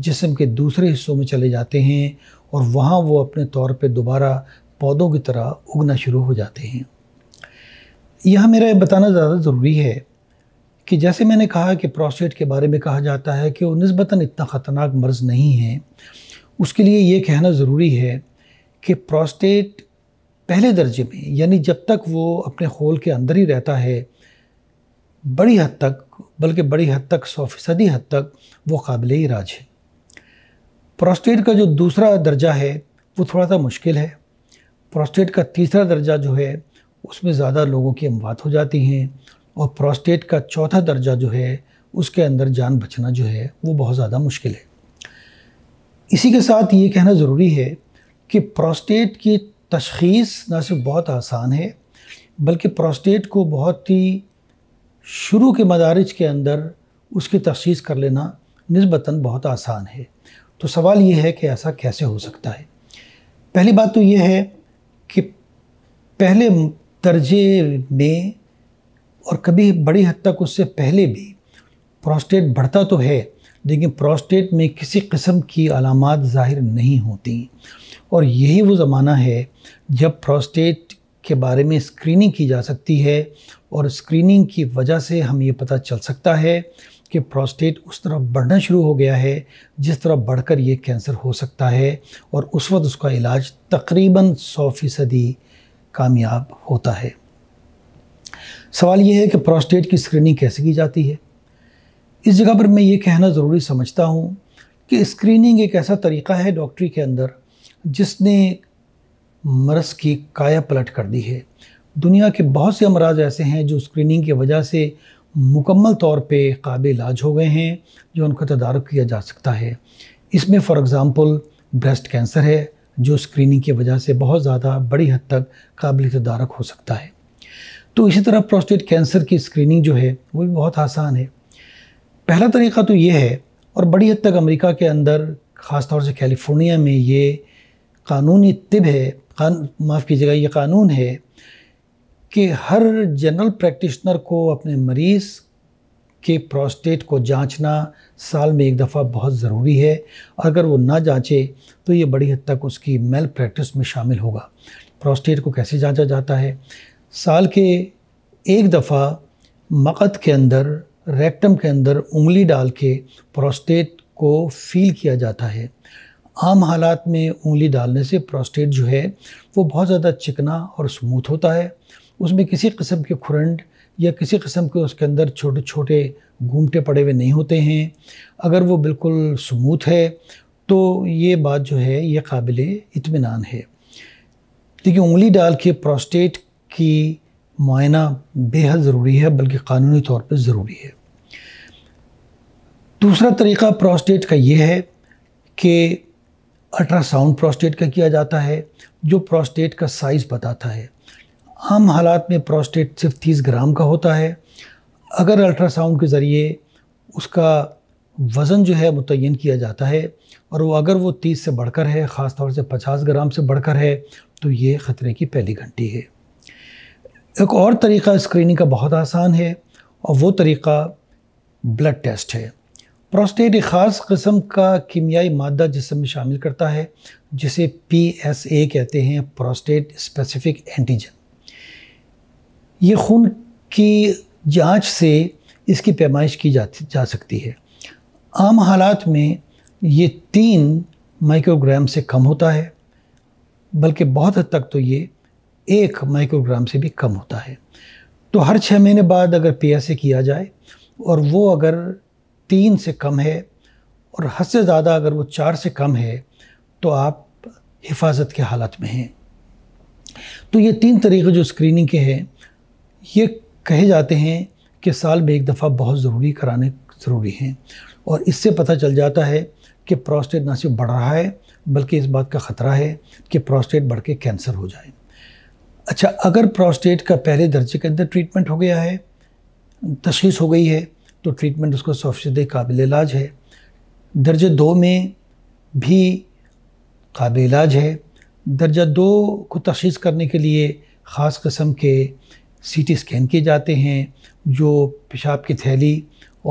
जिसम के दूसरे हिस्सों में चले जाते हैं और वहाँ वो अपने तौर पे दोबारा पौधों की तरह उगना शुरू हो जाते हैं यह मेरा बताना ज़्यादा ज़रूरी है कि जैसे मैंने कहा कि प्रोस्टेट के बारे में कहा जाता है कि वो नस्बता इतना ख़तरनाक मर्ज़ नहीं है उसके लिए ये कहना ज़रूरी है कि प्रोस्टेट पहले दर्जे में यानी जब तक वो अपने खोल के अंदर ही रहता है बड़ी हद तक बल्कि बड़ी हद तक सौ फीसदी हद तक वो काबिल इराज है प्रोस्टेट का जो दूसरा दर्जा है वो थोड़ा सा मुश्किल है प्रोस्टेट का तीसरा दर्जा जो है उसमें ज़्यादा लोगों की अमवात हो जाती हैं और प्रोस्टेट का चौथा दर्जा जो है उसके अंदर जान बचना जो है वो बहुत ज़्यादा मुश्किल है इसी के साथ ये कहना ज़रूरी है कि प्रोस्टेट की तशखीस ना सिर्फ बहुत आसान है बल्कि प्रोस्टेट को बहुत ही शुरू के मदारज के अंदर उसकी तफसीस कर लेना नस्बता बहुत आसान है तो सवाल ये है कि ऐसा कैसे हो सकता है पहली बात तो ये है कि पहले दर्जे में और कभी बड़ी हद तक उससे पहले भी प्रोस्टेट बढ़ता तो है लेकिन प्रोस्टेट में किसी किस्म की अलामत ज़ाहिर नहीं होती और यही वो ज़माना है जब प्रोस्टेट के बारे में स्क्रीनिंग की जा सकती है और स्क्रीनिंग की वजह से हम ये पता चल सकता है कि प्रोस्टेट उस तरह बढ़ना शुरू हो गया है जिस तरह बढ़कर ये कैंसर हो सकता है और उस वक्त उसका इलाज तकरीबन सौ फ़ीसदी कामयाब होता है सवाल ये है कि प्रोस्टेट की स्क्रीनिंग कैसे की जाती है इस जगह पर मैं ये कहना ज़रूरी समझता हूँ कि स्क्रीनिंग एक ऐसा तरीका है डॉक्टरी के अंदर जिसने मरस की काया पलट कर दी है दुनिया के बहुत से अमराज ऐसे हैं जो स्क्रीनिंग की वजह से मुकम्मल तौर पर काबिल इलाज हो गए हैं जो उनका तदारक किया जा सकता है इसमें फ़ॉर एग्ज़ाम्पल ब्रेस्ट कैंसर है जो स्क्रीनिंग की वजह से बहुत ज़्यादा बड़ी हद तक काबिल तदारक हो सकता है तो इसी तरह प्रोस्टेट कैंसर की स्क्रीनिंग जो है वो भी बहुत आसान है पहला तरीका तो ये है और बड़ी हद तक अमेरिका के अंदर ख़ास तौर से कैलिफोर्निया में ये कानूनी तिब है कान माफ़ कीजिएगा ये कानून है कि हर जनरल प्रैक्टिशनर को अपने मरीज़ के प्रोस्टेट को जांचना साल में एक दफ़ा बहुत ज़रूरी है अगर वो ना जांचे तो ये बड़ी हद तक उसकी मेल प्रैक्टिस में शामिल होगा प्रोस्टेट को कैसे जांचा जाता है साल के एक दफ़ा मकद के अंदर रेक्टम के अंदर उंगली डाल के प्रोस्टेट को फील किया जाता है आम हालात में उंगली डालने से प्रोस्टेट जो है वो बहुत ज़्यादा चिकना और स्मूथ होता है उसमें किसी किस्म के खुरंड या किसी किस्म के उसके अंदर छोटे छोटे घूमटे पड़े हुए नहीं होते हैं अगर वो बिल्कुल स्मूथ है तो ये बात जो है ये काबिल इतमान है देखिए उंगली डाल के प्रोस्टेट की मुआयना बेहद ज़रूरी है बल्कि क़ानूनी तौर पर ज़रूरी है दूसरा तरीका प्रोस्टेट का ये है कि अल्ट्रासाउंड प्रोस्टेट का किया जाता है जो प्रोस्टेट का साइज़ बताता है आम हालात में प्रोस्टेट सिर्फ तीस ग्राम का होता है अगर अल्ट्रासाउंड के ज़रिए उसका वज़न जो है मुतन किया जाता है और वो अगर वो तीस से बढ़कर है ख़ास तौर से पचास ग्राम से बढ़कर है तो ये ख़तरे की पहली घंटी है एक और तरीका स्क्रीनिंग का बहुत आसान है और वो तरीका ब्लड टेस्ट है प्रोस्टेट एक ख़ास कस्म का कीमियाई मादा जिसम में शामिल करता है जिसे पी एस ए कहते हैं प्रोस्टेट स्पेसिफिक एंटीजन ये खून की जांच से इसकी पैमाइश की जा जा सकती है आम हालात में ये तीन माइक्रोग्राम से कम होता है बल्कि बहुत हद तक तो ये एक माइक्रोग्राम से भी कम होता है तो हर छः महीने बाद अगर पी एस ए किया जाए और वो अगर तीन से कम है और हद से ज़्यादा अगर वो चार से कम है तो आप हिफाजत के हालत में हैं तो ये तीन तरीके जो स्क्रीनिंग के हैं ये कहे जाते हैं कि साल में एक दफ़ा बहुत ज़रूरी कराने ज़रूरी हैं और इससे पता चल जाता है कि प्रोस्टेट ना सिर्फ बढ़ रहा है बल्कि इस बात का ख़तरा है कि प्रोस्टेट बढ़ के कैंसर हो जाए अच्छा अगर प्रोस्टेट का पहले दर्जे के अंदर ट्रीटमेंट हो गया है तशीस हो गई है तो ट्रीटमेंट उसको सफशद काबिल इलाज है दर्जे दो में भी काबिल इलाज है दर्जा दो को तशीस करने के लिए ख़ास कस्म के सीटी स्कैन किए जाते हैं जो पेशाब की थैली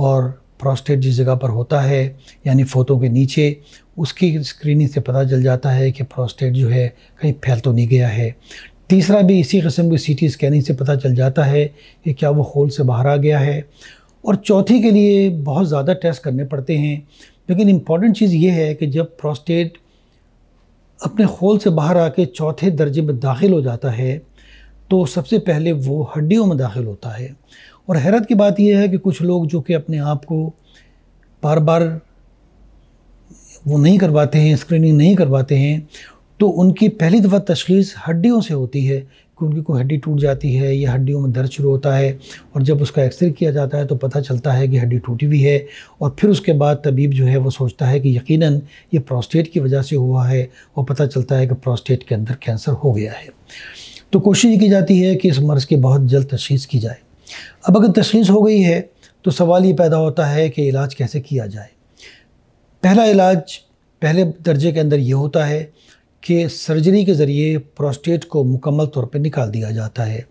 और प्रोस्टेट जिस जगह पर होता है यानी फोतों के नीचे उसकी स्क्रीनिंग से पता चल जाता है कि प्रोस्टेट जो है कहीं फैल तो नहीं गया है तीसरा भी इसी कस्म की टी स्कैनिंग से पता चल जाता है कि क्या वो होल से बाहर आ गया है और चौथी के लिए बहुत ज़्यादा टेस्ट करने पड़ते हैं लेकिन इम्पॉर्टेंट चीज़ ये है कि जब प्रोस्टेट अपने होल से बाहर आके चौथे दर्जे में दाखिल हो जाता है तो सबसे पहले वो हड्डियों में दाखिल होता है और हैरत की बात यह है कि कुछ लोग जो कि अपने आप को बार बार वो नहीं करवाते हैं स्क्रीनिंग नहीं करवाते हैं तो उनकी पहली दफ़ा तशखीस हड्डियों से होती है कि उनकी कोई हड्डी टूट जाती है या हड्डियों में दर्द शुरू होता है और जब उसका एक्सरे किया जाता है तो पता चलता है कि हड्डी टूटी हुई है और फिर उसके बाद तबीब जो है वो सोचता है कि यकीनन ये प्रोस्टेट की वजह से हुआ है और पता चलता है कि प्रोस्टेट के अंदर कैंसर हो गया है तो कोशिश की जाती है कि इस मर्ज़ की बहुत जल्द तशीस की जाए अब अगर तशीस हो गई है तो सवाल ये पैदा होता है कि इलाज कैसे किया जाए पहला इलाज पहले दर्जे के अंदर ये होता है कि सर्जरी के ज़रिए प्रोस्टेट को मुकम्मल तौर पर निकाल दिया जाता है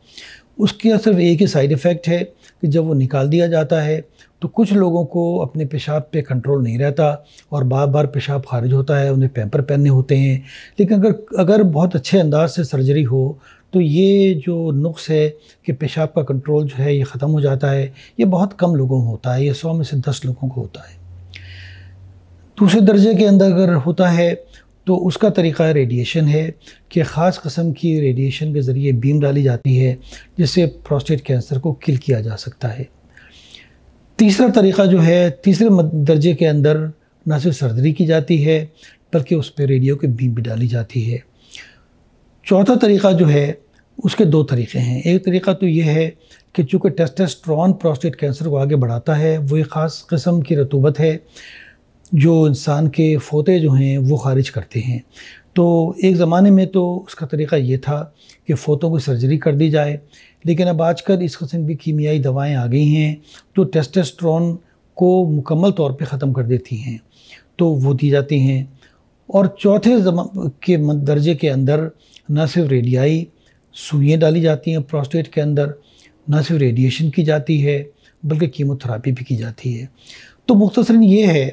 उसके सिर्फ एक ही साइड इफ़ेक्ट है कि जब वो निकाल दिया जाता है तो कुछ लोगों को अपने पेशाब पे कंट्रोल नहीं रहता और बार बार पेशाब खारिज होता है उन्हें पैम्पर पहनने होते हैं लेकिन अगर अगर बहुत अच्छे अंदाज से सर्जरी हो तो ये जो नुस्ख है कि पेशाब का कंट्रोल जो है ये ख़त्म हो जाता है ये बहुत कम लोगों को होता है ये सौ में से दस लोगों को होता है दूसरे दर्जे के अंदर अगर होता है तो उसका तरीका रेडिएशन है कि ख़ास कस्म की रेडिएशन के ज़रिए बीम डाली जाती है जिससे प्रोस्टेट कैंसर को किल किया जा सकता है तीसरा तरीका जो है तीसरे दर्जे के अंदर न सिर्फ सर्जरी की जाती है बल्कि उस पर रेडियो की बीम भी डाली जाती है चौथा तरीका जो है उसके दो तरीके हैं एक तरीका तो ये है कि चूँकि टेस्टेस्ट्रॉन प्रोस्टेट कैंसर को आगे बढ़ाता है वो एक ख़ास किस्म की रतूबत है जो इंसान के फोते जो हैं वो खारिज करते हैं तो एक ज़माने में तो उसका तरीका ये था कि फ़ोतों की सर्जरी कर दी जाए लेकिन अब आजकल इस किस्म की कीमियाई दवाएं आ गई हैं तो टेस्टेस्ट्रॉन को मुकम्मल तौर पे ख़त्म कर देती हैं तो वो दी जाती हैं और चौथे के दर्जे के अंदर न सिर्फ रेडियाई सुइयाँ डाली जाती हैं प्रोस्टेट के अंदर न सिर्फ रेडिएशन की जाती है बल्कि कीमोथेरापी भी की जाती है तो मुख्तसरा ये है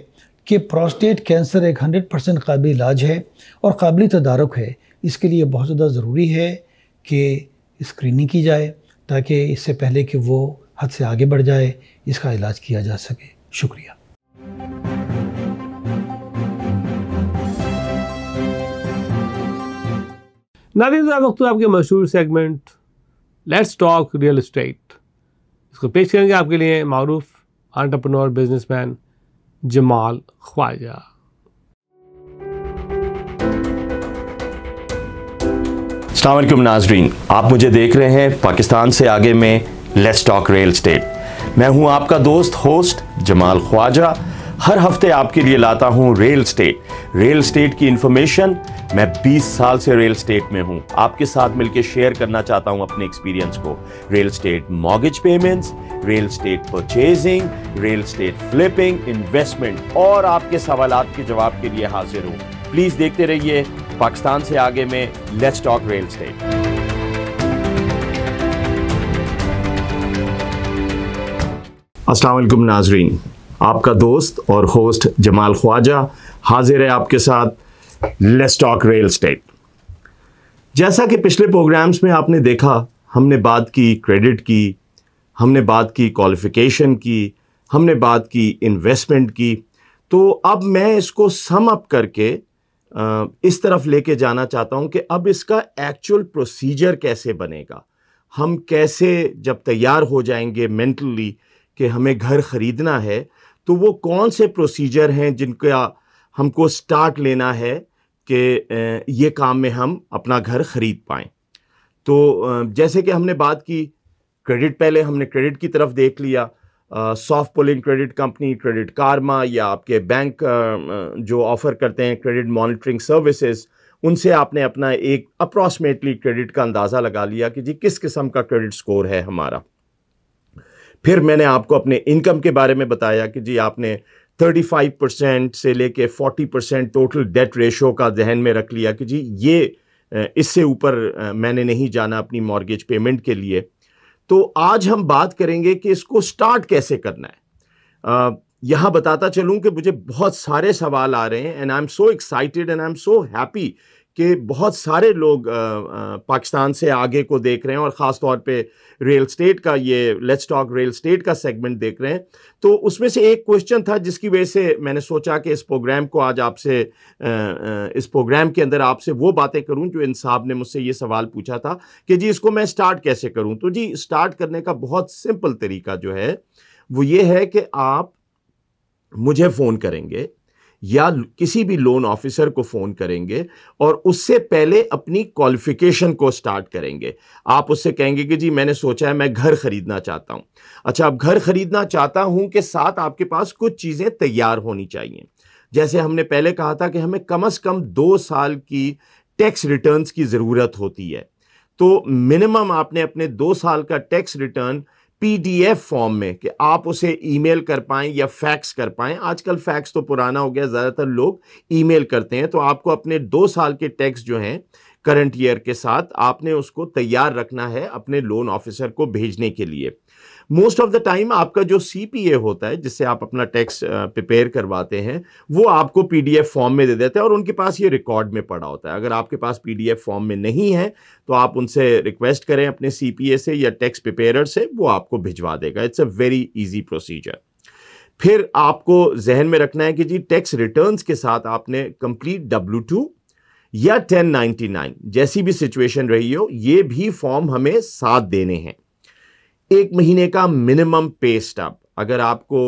कि प्रोस्टेट कैंसर एक हंड्रेड परसेंट काबिल इलाज है और काबिल तदारक है इसके लिए बहुत ज़्यादा ज़रूरी है कि स्क्रीनिंग की जाए ताकि इससे पहले कि वो हद से आगे बढ़ जाए इसका इलाज किया जा सके शुक्रिया नादिरा वक्त तो आपके मशहूर segment let's talk real estate इसको पेश करेंगे आपके लिए मारूफ आंटरप्रनोर बिजनेसमैन जमाल ख्वाजा अलकुम नाजरीन आप मुझे देख रहे हैं पाकिस्तान से आगे में लेट्स टॉक रियल स्टेट मैं हूं आपका दोस्त होस्ट जमाल ख्वाजा हर हफ्ते आपके लिए लाता हूं रियल स्टेट रियल स्टेट की इंफॉर्मेशन मैं 20 साल से रियल स्टेट में हूं आपके साथ मिलकर शेयर करना चाहता हूं अपने एक्सपीरियंस को real estate mortgage payments real estate purchasing real estate flipping investment और आपके सवाल के जवाब के लिए हाजिर हूं प्लीज देखते रहिए पाकिस्तान से आगे में let's talk real estate Aslam नाजरीन आपका दोस्त और होस्ट जमाल ख्वाजा हाजिर है आपके साथ लेस्टॉक रियल स्टेट जैसा कि पिछले प्रोग्राम्स में आपने देखा हमने बात की क्रेडिट की हमने बात की क्वालिफिकेशन की हमने बात की इन्वेस्टमेंट की तो अब मैं इसको सम अप करके इस तरफ लेके जाना चाहता हूँ कि अब इसका एक्चुअल प्रोसीजर कैसे बनेगा हम कैसे जब तैयार हो जाएंगे मेंटली कि हमें घर ख़रीदना है तो वो कौन से प्रोसीजर हैं जिनका हमको स्टार्ट लेना है कि ये काम में हम अपना घर ख़रीद पाएं तो जैसे कि हमने बात की क्रेडिट पहले हमने क्रेडिट की तरफ देख लिया soft polling credit company credit Karma या आपके बैंक जो ऑफ़र करते हैं क्रेडिट मॉनिटरिंग सर्विसेज उनसे आपने अपना एक अप्रॉक्सीमेटली क्रेडिट का अंदाज़ा लगा लिया कि जी किस किस्म का क्रेडिट स्कोर है हमारा फिर मैंने आपको अपने इनकम के बारे में बताया कि जी आपने 35 परसेंट से लेके 40 परसेंट टोटल डेट रेशो का जहन में रख लिया कि जी ये इससे ऊपर मैंने नहीं जाना अपनी मॉर्गेज पेमेंट के लिए तो आज हम बात करेंगे कि इसको स्टार्ट कैसे करना है यहाँ बताता चलूँ कि मुझे बहुत सारे सवाल आ रहे हैं and I am so excited and I am so happy कि बहुत सारे लोग पाकिस्तान से आगे को देख रहे हैं और ख़ास तौर पे रियल स्टेट का ये लेट्स टॉक रियल स्टेट का सेगमेंट देख रहे हैं तो उसमें से एक क्वेश्चन था जिसकी वजह से मैंने सोचा कि इस प्रोग्राम को आज आपसे इस प्रोग्राम के अंदर आपसे वो बातें करूं जो इन साहब ने मुझसे ये सवाल पूछा था कि जी इसको मैं स्टार्ट कैसे करूँ तो जी स्टार्ट करने का बहुत सिंपल तरीका जो है वो ये है कि आप मुझे फ़ोन करेंगे या किसी भी लोन ऑफिसर को फ़ोन करेंगे और उससे पहले अपनी क्वालिफिकेशन को स्टार्ट करेंगे आप उससे कहेंगे कि जी मैंने सोचा है मैं घर ख़रीदना चाहता हूं अच्छा अब घर ख़रीदना चाहता हूँ के साथ आपके पास कुछ चीज़ें तैयार होनी चाहिए जैसे हमने पहले कहा था कि हमें कम अज़ कम दो साल की टैक्स रिटर्न की ज़रूरत होती है तो मिनिमम आपने अपने दो साल का टैक्स रिटर्न पीडीएफ फॉर्म में कि आप उसे ईमेल कर पाएं या फैक्स कर पाएं आजकल फैक्स तो पुराना हो गया ज़्यादातर लोग ईमेल करते हैं तो आपको अपने दो साल के टैक्स जो हैं करंट ईयर के साथ आपने उसको तैयार रखना है अपने लोन ऑफिसर को भेजने के लिए मोस्ट ऑफ द टाइम आपका जो सीपीए होता है जिससे आप अपना टैक्स प्रिपेयर करवाते हैं वो आपको पीडीएफ फॉर्म में दे देते हैं और उनके पास ये रिकॉर्ड में पड़ा होता है अगर आपके पास पीडीएफ फॉर्म में नहीं है तो आप उनसे रिक्वेस्ट करें अपने सीपीए से या टैक्स प्रिपेयर से वो आपको भिजवा देगा it's a very easy procedure फिर आपको जहन में रखना है कि जी टैक्स रिटर्न्स के साथ आपने कंप्लीट डब्ल्यू टू या 1099 जैसी भी सिचुएशन रही हो ये भी फॉर्म हमें साथ देने हैं एक महीने का मिनिमम पे स्टब अगर आपको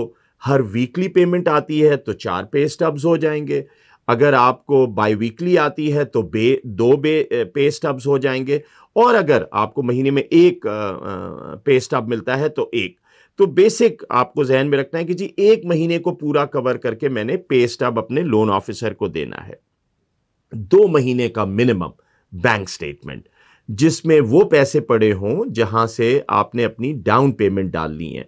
हर वीकली पेमेंट आती है तो चार पे स्टब्स हो जाएंगे अगर आपको बाई वीकली आती है तो बे दो बे पे स्टब्स हो जाएंगे और अगर आपको महीने में एक पे स्टब मिलता है तो एक तो बेसिक आपको जहन में रखना है कि जी एक महीने को पूरा कवर करके मैंने पे स्टब अपने लोन ऑफिसर को देना है दो महीने का मिनिमम बैंक स्टेटमेंट जिसमें वो पैसे पड़े हों जहां से आपने अपनी डाउन पेमेंट डालनी है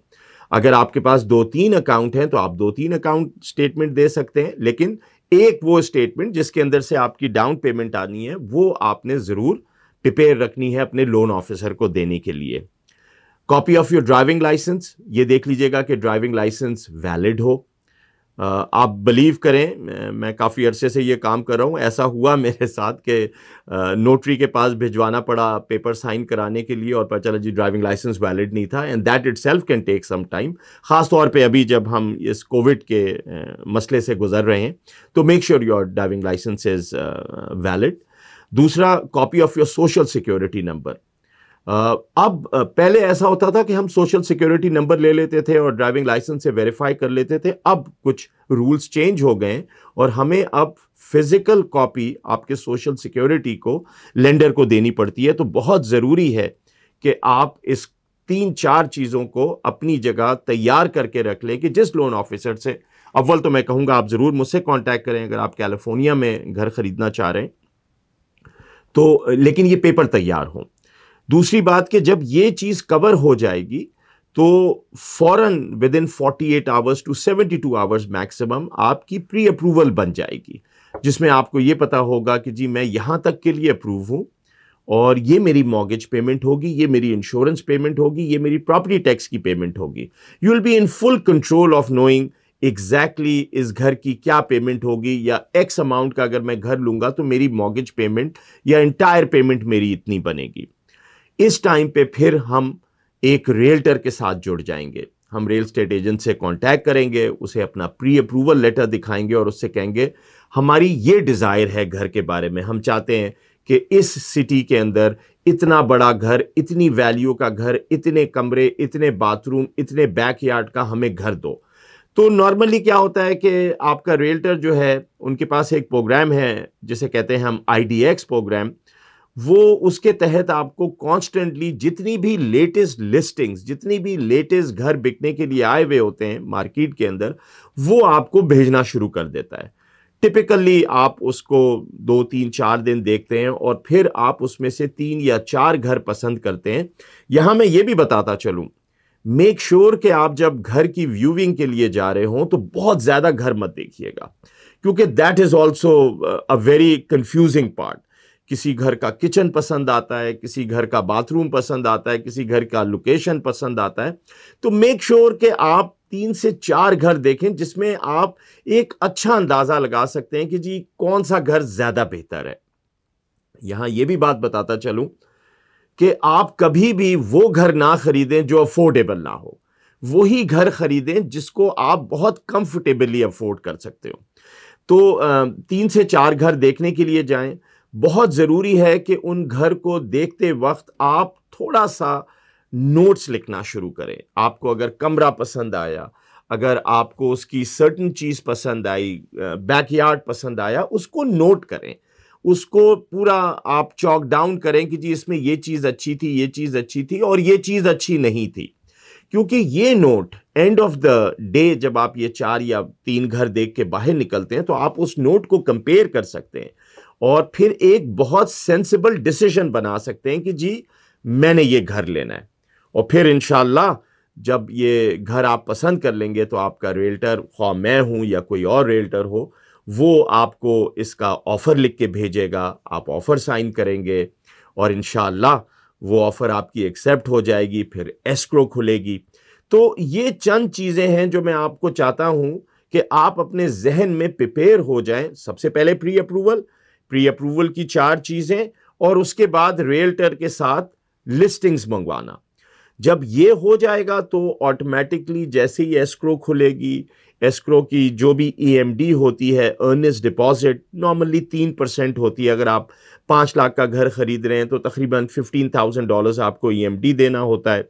अगर आपके पास दो तीन अकाउंट हैं तो आप दो तीन अकाउंट स्टेटमेंट दे सकते हैं लेकिन एक वो स्टेटमेंट जिसके अंदर से आपकी डाउन पेमेंट आनी है वो आपने ज़रूर प्रिपेयर रखनी है अपने लोन ऑफिसर को देने के लिए copy of your driving license ये देख लीजिएगा कि ड्राइविंग लाइसेंस वैलिड हो आप बिलीव करें मैं काफ़ी अरसे से ये काम कर रहा हूँ ऐसा हुआ मेरे साथ कि नोटरी के पास भिजवाना पड़ा पेपर साइन कराने के लिए और पता चला जी ड्राइविंग लाइसेंस वैलिड नहीं था and that itself can take some time ख़ास तौर पे अभी जब हम इस कोविड के मसले से गुजर रहे हैं तो make sure your driving license is valid दूसरा copy of your social security number अब पहले ऐसा होता था कि हम सोशल सिक्योरिटी नंबर ले लेते थे और ड्राइविंग लाइसेंस से वेरीफाई कर लेते थे अब कुछ रूल्स चेंज हो गए और हमें अब फिज़िकल कॉपी आपके सोशल सिक्योरिटी को लेंडर को देनी पड़ती है तो बहुत ज़रूरी है कि आप इस तीन चार चीज़ों को अपनी जगह तैयार करके रख लें कि जिस लोन ऑफिसर से अव्वल तो मैं कहूँगा आप ज़रूर मुझसे कांटेक्ट करें अगर आप कैलिफोर्निया में घर ख़रीदना चाह रहे हैं तो लेकिन ये पेपर तैयार हों दूसरी बात कि जब ये चीज़ कवर हो जाएगी तो फॉरन within forty eight hours to seventy two hours maximum आपकी प्री अप्रूवल बन जाएगी जिसमें आपको ये पता होगा कि जी मैं यहाँ तक के लिए अप्रूव हूँ और ये मेरी मॉगेज पेमेंट होगी ये मेरी इंश्योरेंस पेमेंट होगी ये मेरी प्रॉपर्टी टैक्स की पेमेंट होगी you will be in full control of knowing exactly इस घर की क्या पेमेंट होगी या एक्स अमाउंट का अगर मैं घर लूंगा तो मेरी मॉगेज पेमेंट या इंटायर पेमेंट मेरी इतनी बनेगी इस टाइम पे फिर हम एक रेल्टर के साथ जुड़ जाएंगे हम रियल स्टेट एजेंट से कांटेक्ट करेंगे उसे अपना प्री अप्रूवल लेटर दिखाएंगे और उससे कहेंगे हमारी ये डिज़ायर है घर के बारे में हम चाहते हैं कि इस सिटी के अंदर इतना बड़ा घर इतनी वैल्यू का घर इतने कमरे इतने बाथरूम इतने बैकयार्ड का हमें घर दो तो नॉर्मली क्या होता है कि आपका रेल्टर जो है उनके पास एक प्रोग्राम है जिसे कहते हैं हम आई प्रोग्राम वो उसके तहत आपको कॉन्स्टेंटली जितनी भी लेटेस्ट लिस्टिंग्स जितनी भी लेटेस्ट घर बिकने के लिए आए हुए होते हैं मार्केट के अंदर वो आपको भेजना शुरू कर देता है टिपिकली आप उसको दो तीन चार दिन देखते हैं और फिर आप उसमें से तीन या चार घर पसंद करते हैं यहाँ मैं ये भी बताता चलूँ मेक श्योर sure कि आप जब घर की व्यूविंग के लिए जा रहे हों तो बहुत ज़्यादा घर मत देखिएगा क्योंकि that is also a very confusing part किसी घर का किचन पसंद आता है किसी घर का बाथरूम पसंद आता है किसी घर का लोकेशन पसंद आता है तो मेक श्योर sure के आप तीन से चार घर देखें जिसमें आप एक अच्छा अंदाज़ा लगा सकते हैं कि जी कौन सा घर ज़्यादा बेहतर है यहाँ ये भी बात बताता चलूँ कि आप कभी भी वो घर ना ख़रीदें जो अफोर्डेबल ना हो वही घर ख़रीदें जिसको आप बहुत कंफर्टेबली अफोर्ड कर सकते हो तो तीन से चार घर देखने के लिए जाएं बहुत ज़रूरी है कि उन घर को देखते वक्त आप थोड़ा सा नोट्स लिखना शुरू करें आपको अगर कमरा पसंद आया अगर आपको उसकी सर्टन चीज़ पसंद आई बैकयार्ड पसंद आया उसको नोट करें उसको पूरा आप चौक डाउन करें कि जी इसमें ये चीज़ अच्छी थी ये चीज़ अच्छी थी और ये चीज़ अच्छी नहीं थी क्योंकि ये note end of the day जब आप ये चार या तीन घर देख के बाहर निकलते हैं तो आप उस नोट को कंपेयर कर सकते हैं और फिर एक बहुत सेंसिबल डिसीजन बना सकते हैं कि जी मैंने ये घर लेना है और फिर इन जब ये घर आप पसंद कर लेंगे तो आपका रेल्टर खा मैं हूँ या कोई और रेल्टर हो वो आपको इसका ऑफ़र लिख के भेजेगा आप ऑफ़र साइन करेंगे और इन वो ऑफ़र आपकी एक्सेप्ट हो जाएगी फिर एस्क्रो खुलेगी तो ये चंद चीज़ें हैं जो मैं आपको चाहता हूँ कि आप अपने जहन में प्रिपेयर हो जाएं सबसे पहले प्री अप्रूवल प्री अप्रूवल की चार चीज़ें और उसके बाद रियल्टर के साथ लिस्टिंग्स मंगवाना जब ये हो जाएगा तो ऑटोमेटिकली जैसे ही एस्क्रो खुलेगी एस्क्रो की जो भी ईएमडी e होती है अर्निस डिपॉजिट नॉर्मली तीन परसेंट होती है अगर आप पाँच लाख का घर ख़रीद रहे हैं तो तकरीबन फिफ्टीन थाउजेंड डॉलर्स आपको ईएमडी e देना होता है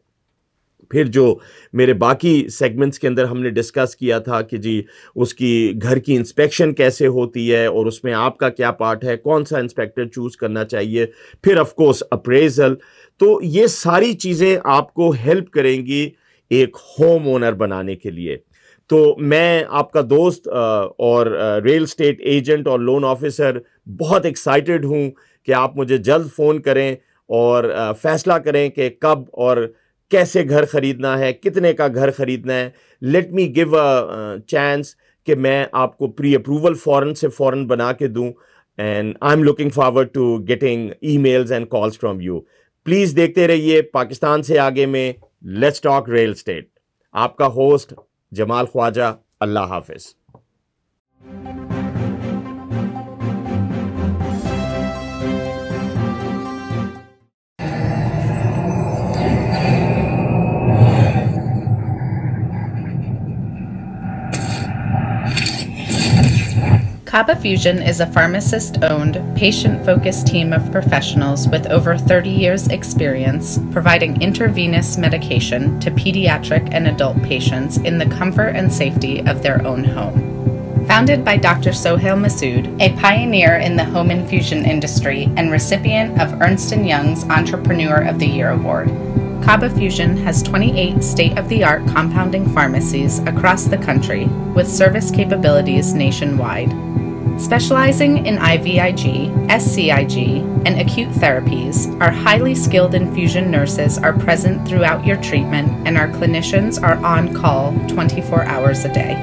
फिर जो मेरे बाकी सेगमेंट्स के अंदर हमने डिस्कस किया था कि जी उसकी घर की इंस्पेक्शन कैसे होती है और उसमें आपका क्या पार्ट है कौन सा इंस्पेक्टर चूज़ करना चाहिए फिर ऑफ कोर्स अप्रेजल तो ये सारी चीज़ें आपको हेल्प करेंगी एक होम ओनर बनाने के लिए तो मैं आपका दोस्त और रियल स्टेट एजेंट और लोन ऑफिसर बहुत एक्साइटेड हूँ कि आप मुझे जल्द फ़ोन करें और फ़ैसला करें कि कब और कैसे घर ख़रीदना है कितने का घर ख़रीदना है let me give a chance कि मैं आपको प्री अप्रूवल फॉरन से फ़ॉरन बना के दूँ and I am looking forward to getting emails and calls from you please देखते रहिए पाकिस्तान से आगे में लेट्स टॉक रियल स्टेट आपका होस्ट जमाल ख्वाजा अल्लाह हाफिज़ CABA Fusion is a pharmacist owned, patient focused team of professionals with over 30 years' experience providing intravenous medication to pediatric and adult patients in the comfort and safety of their own home. Founded by Dr. Sohail Masood, a pioneer in the home infusion industry and recipient of Ernst & Young's Entrepreneur of the Year Award, Caba Fusion has 28 state of the art compounding pharmacies across the country with service capabilities nationwide. Specializing in IVIG, SCIG, and acute therapies, our highly skilled infusion nurses are present throughout your treatment and our clinicians are on call 24 hours a day.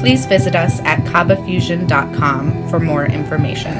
Please visit us at cabafusion.com for more information.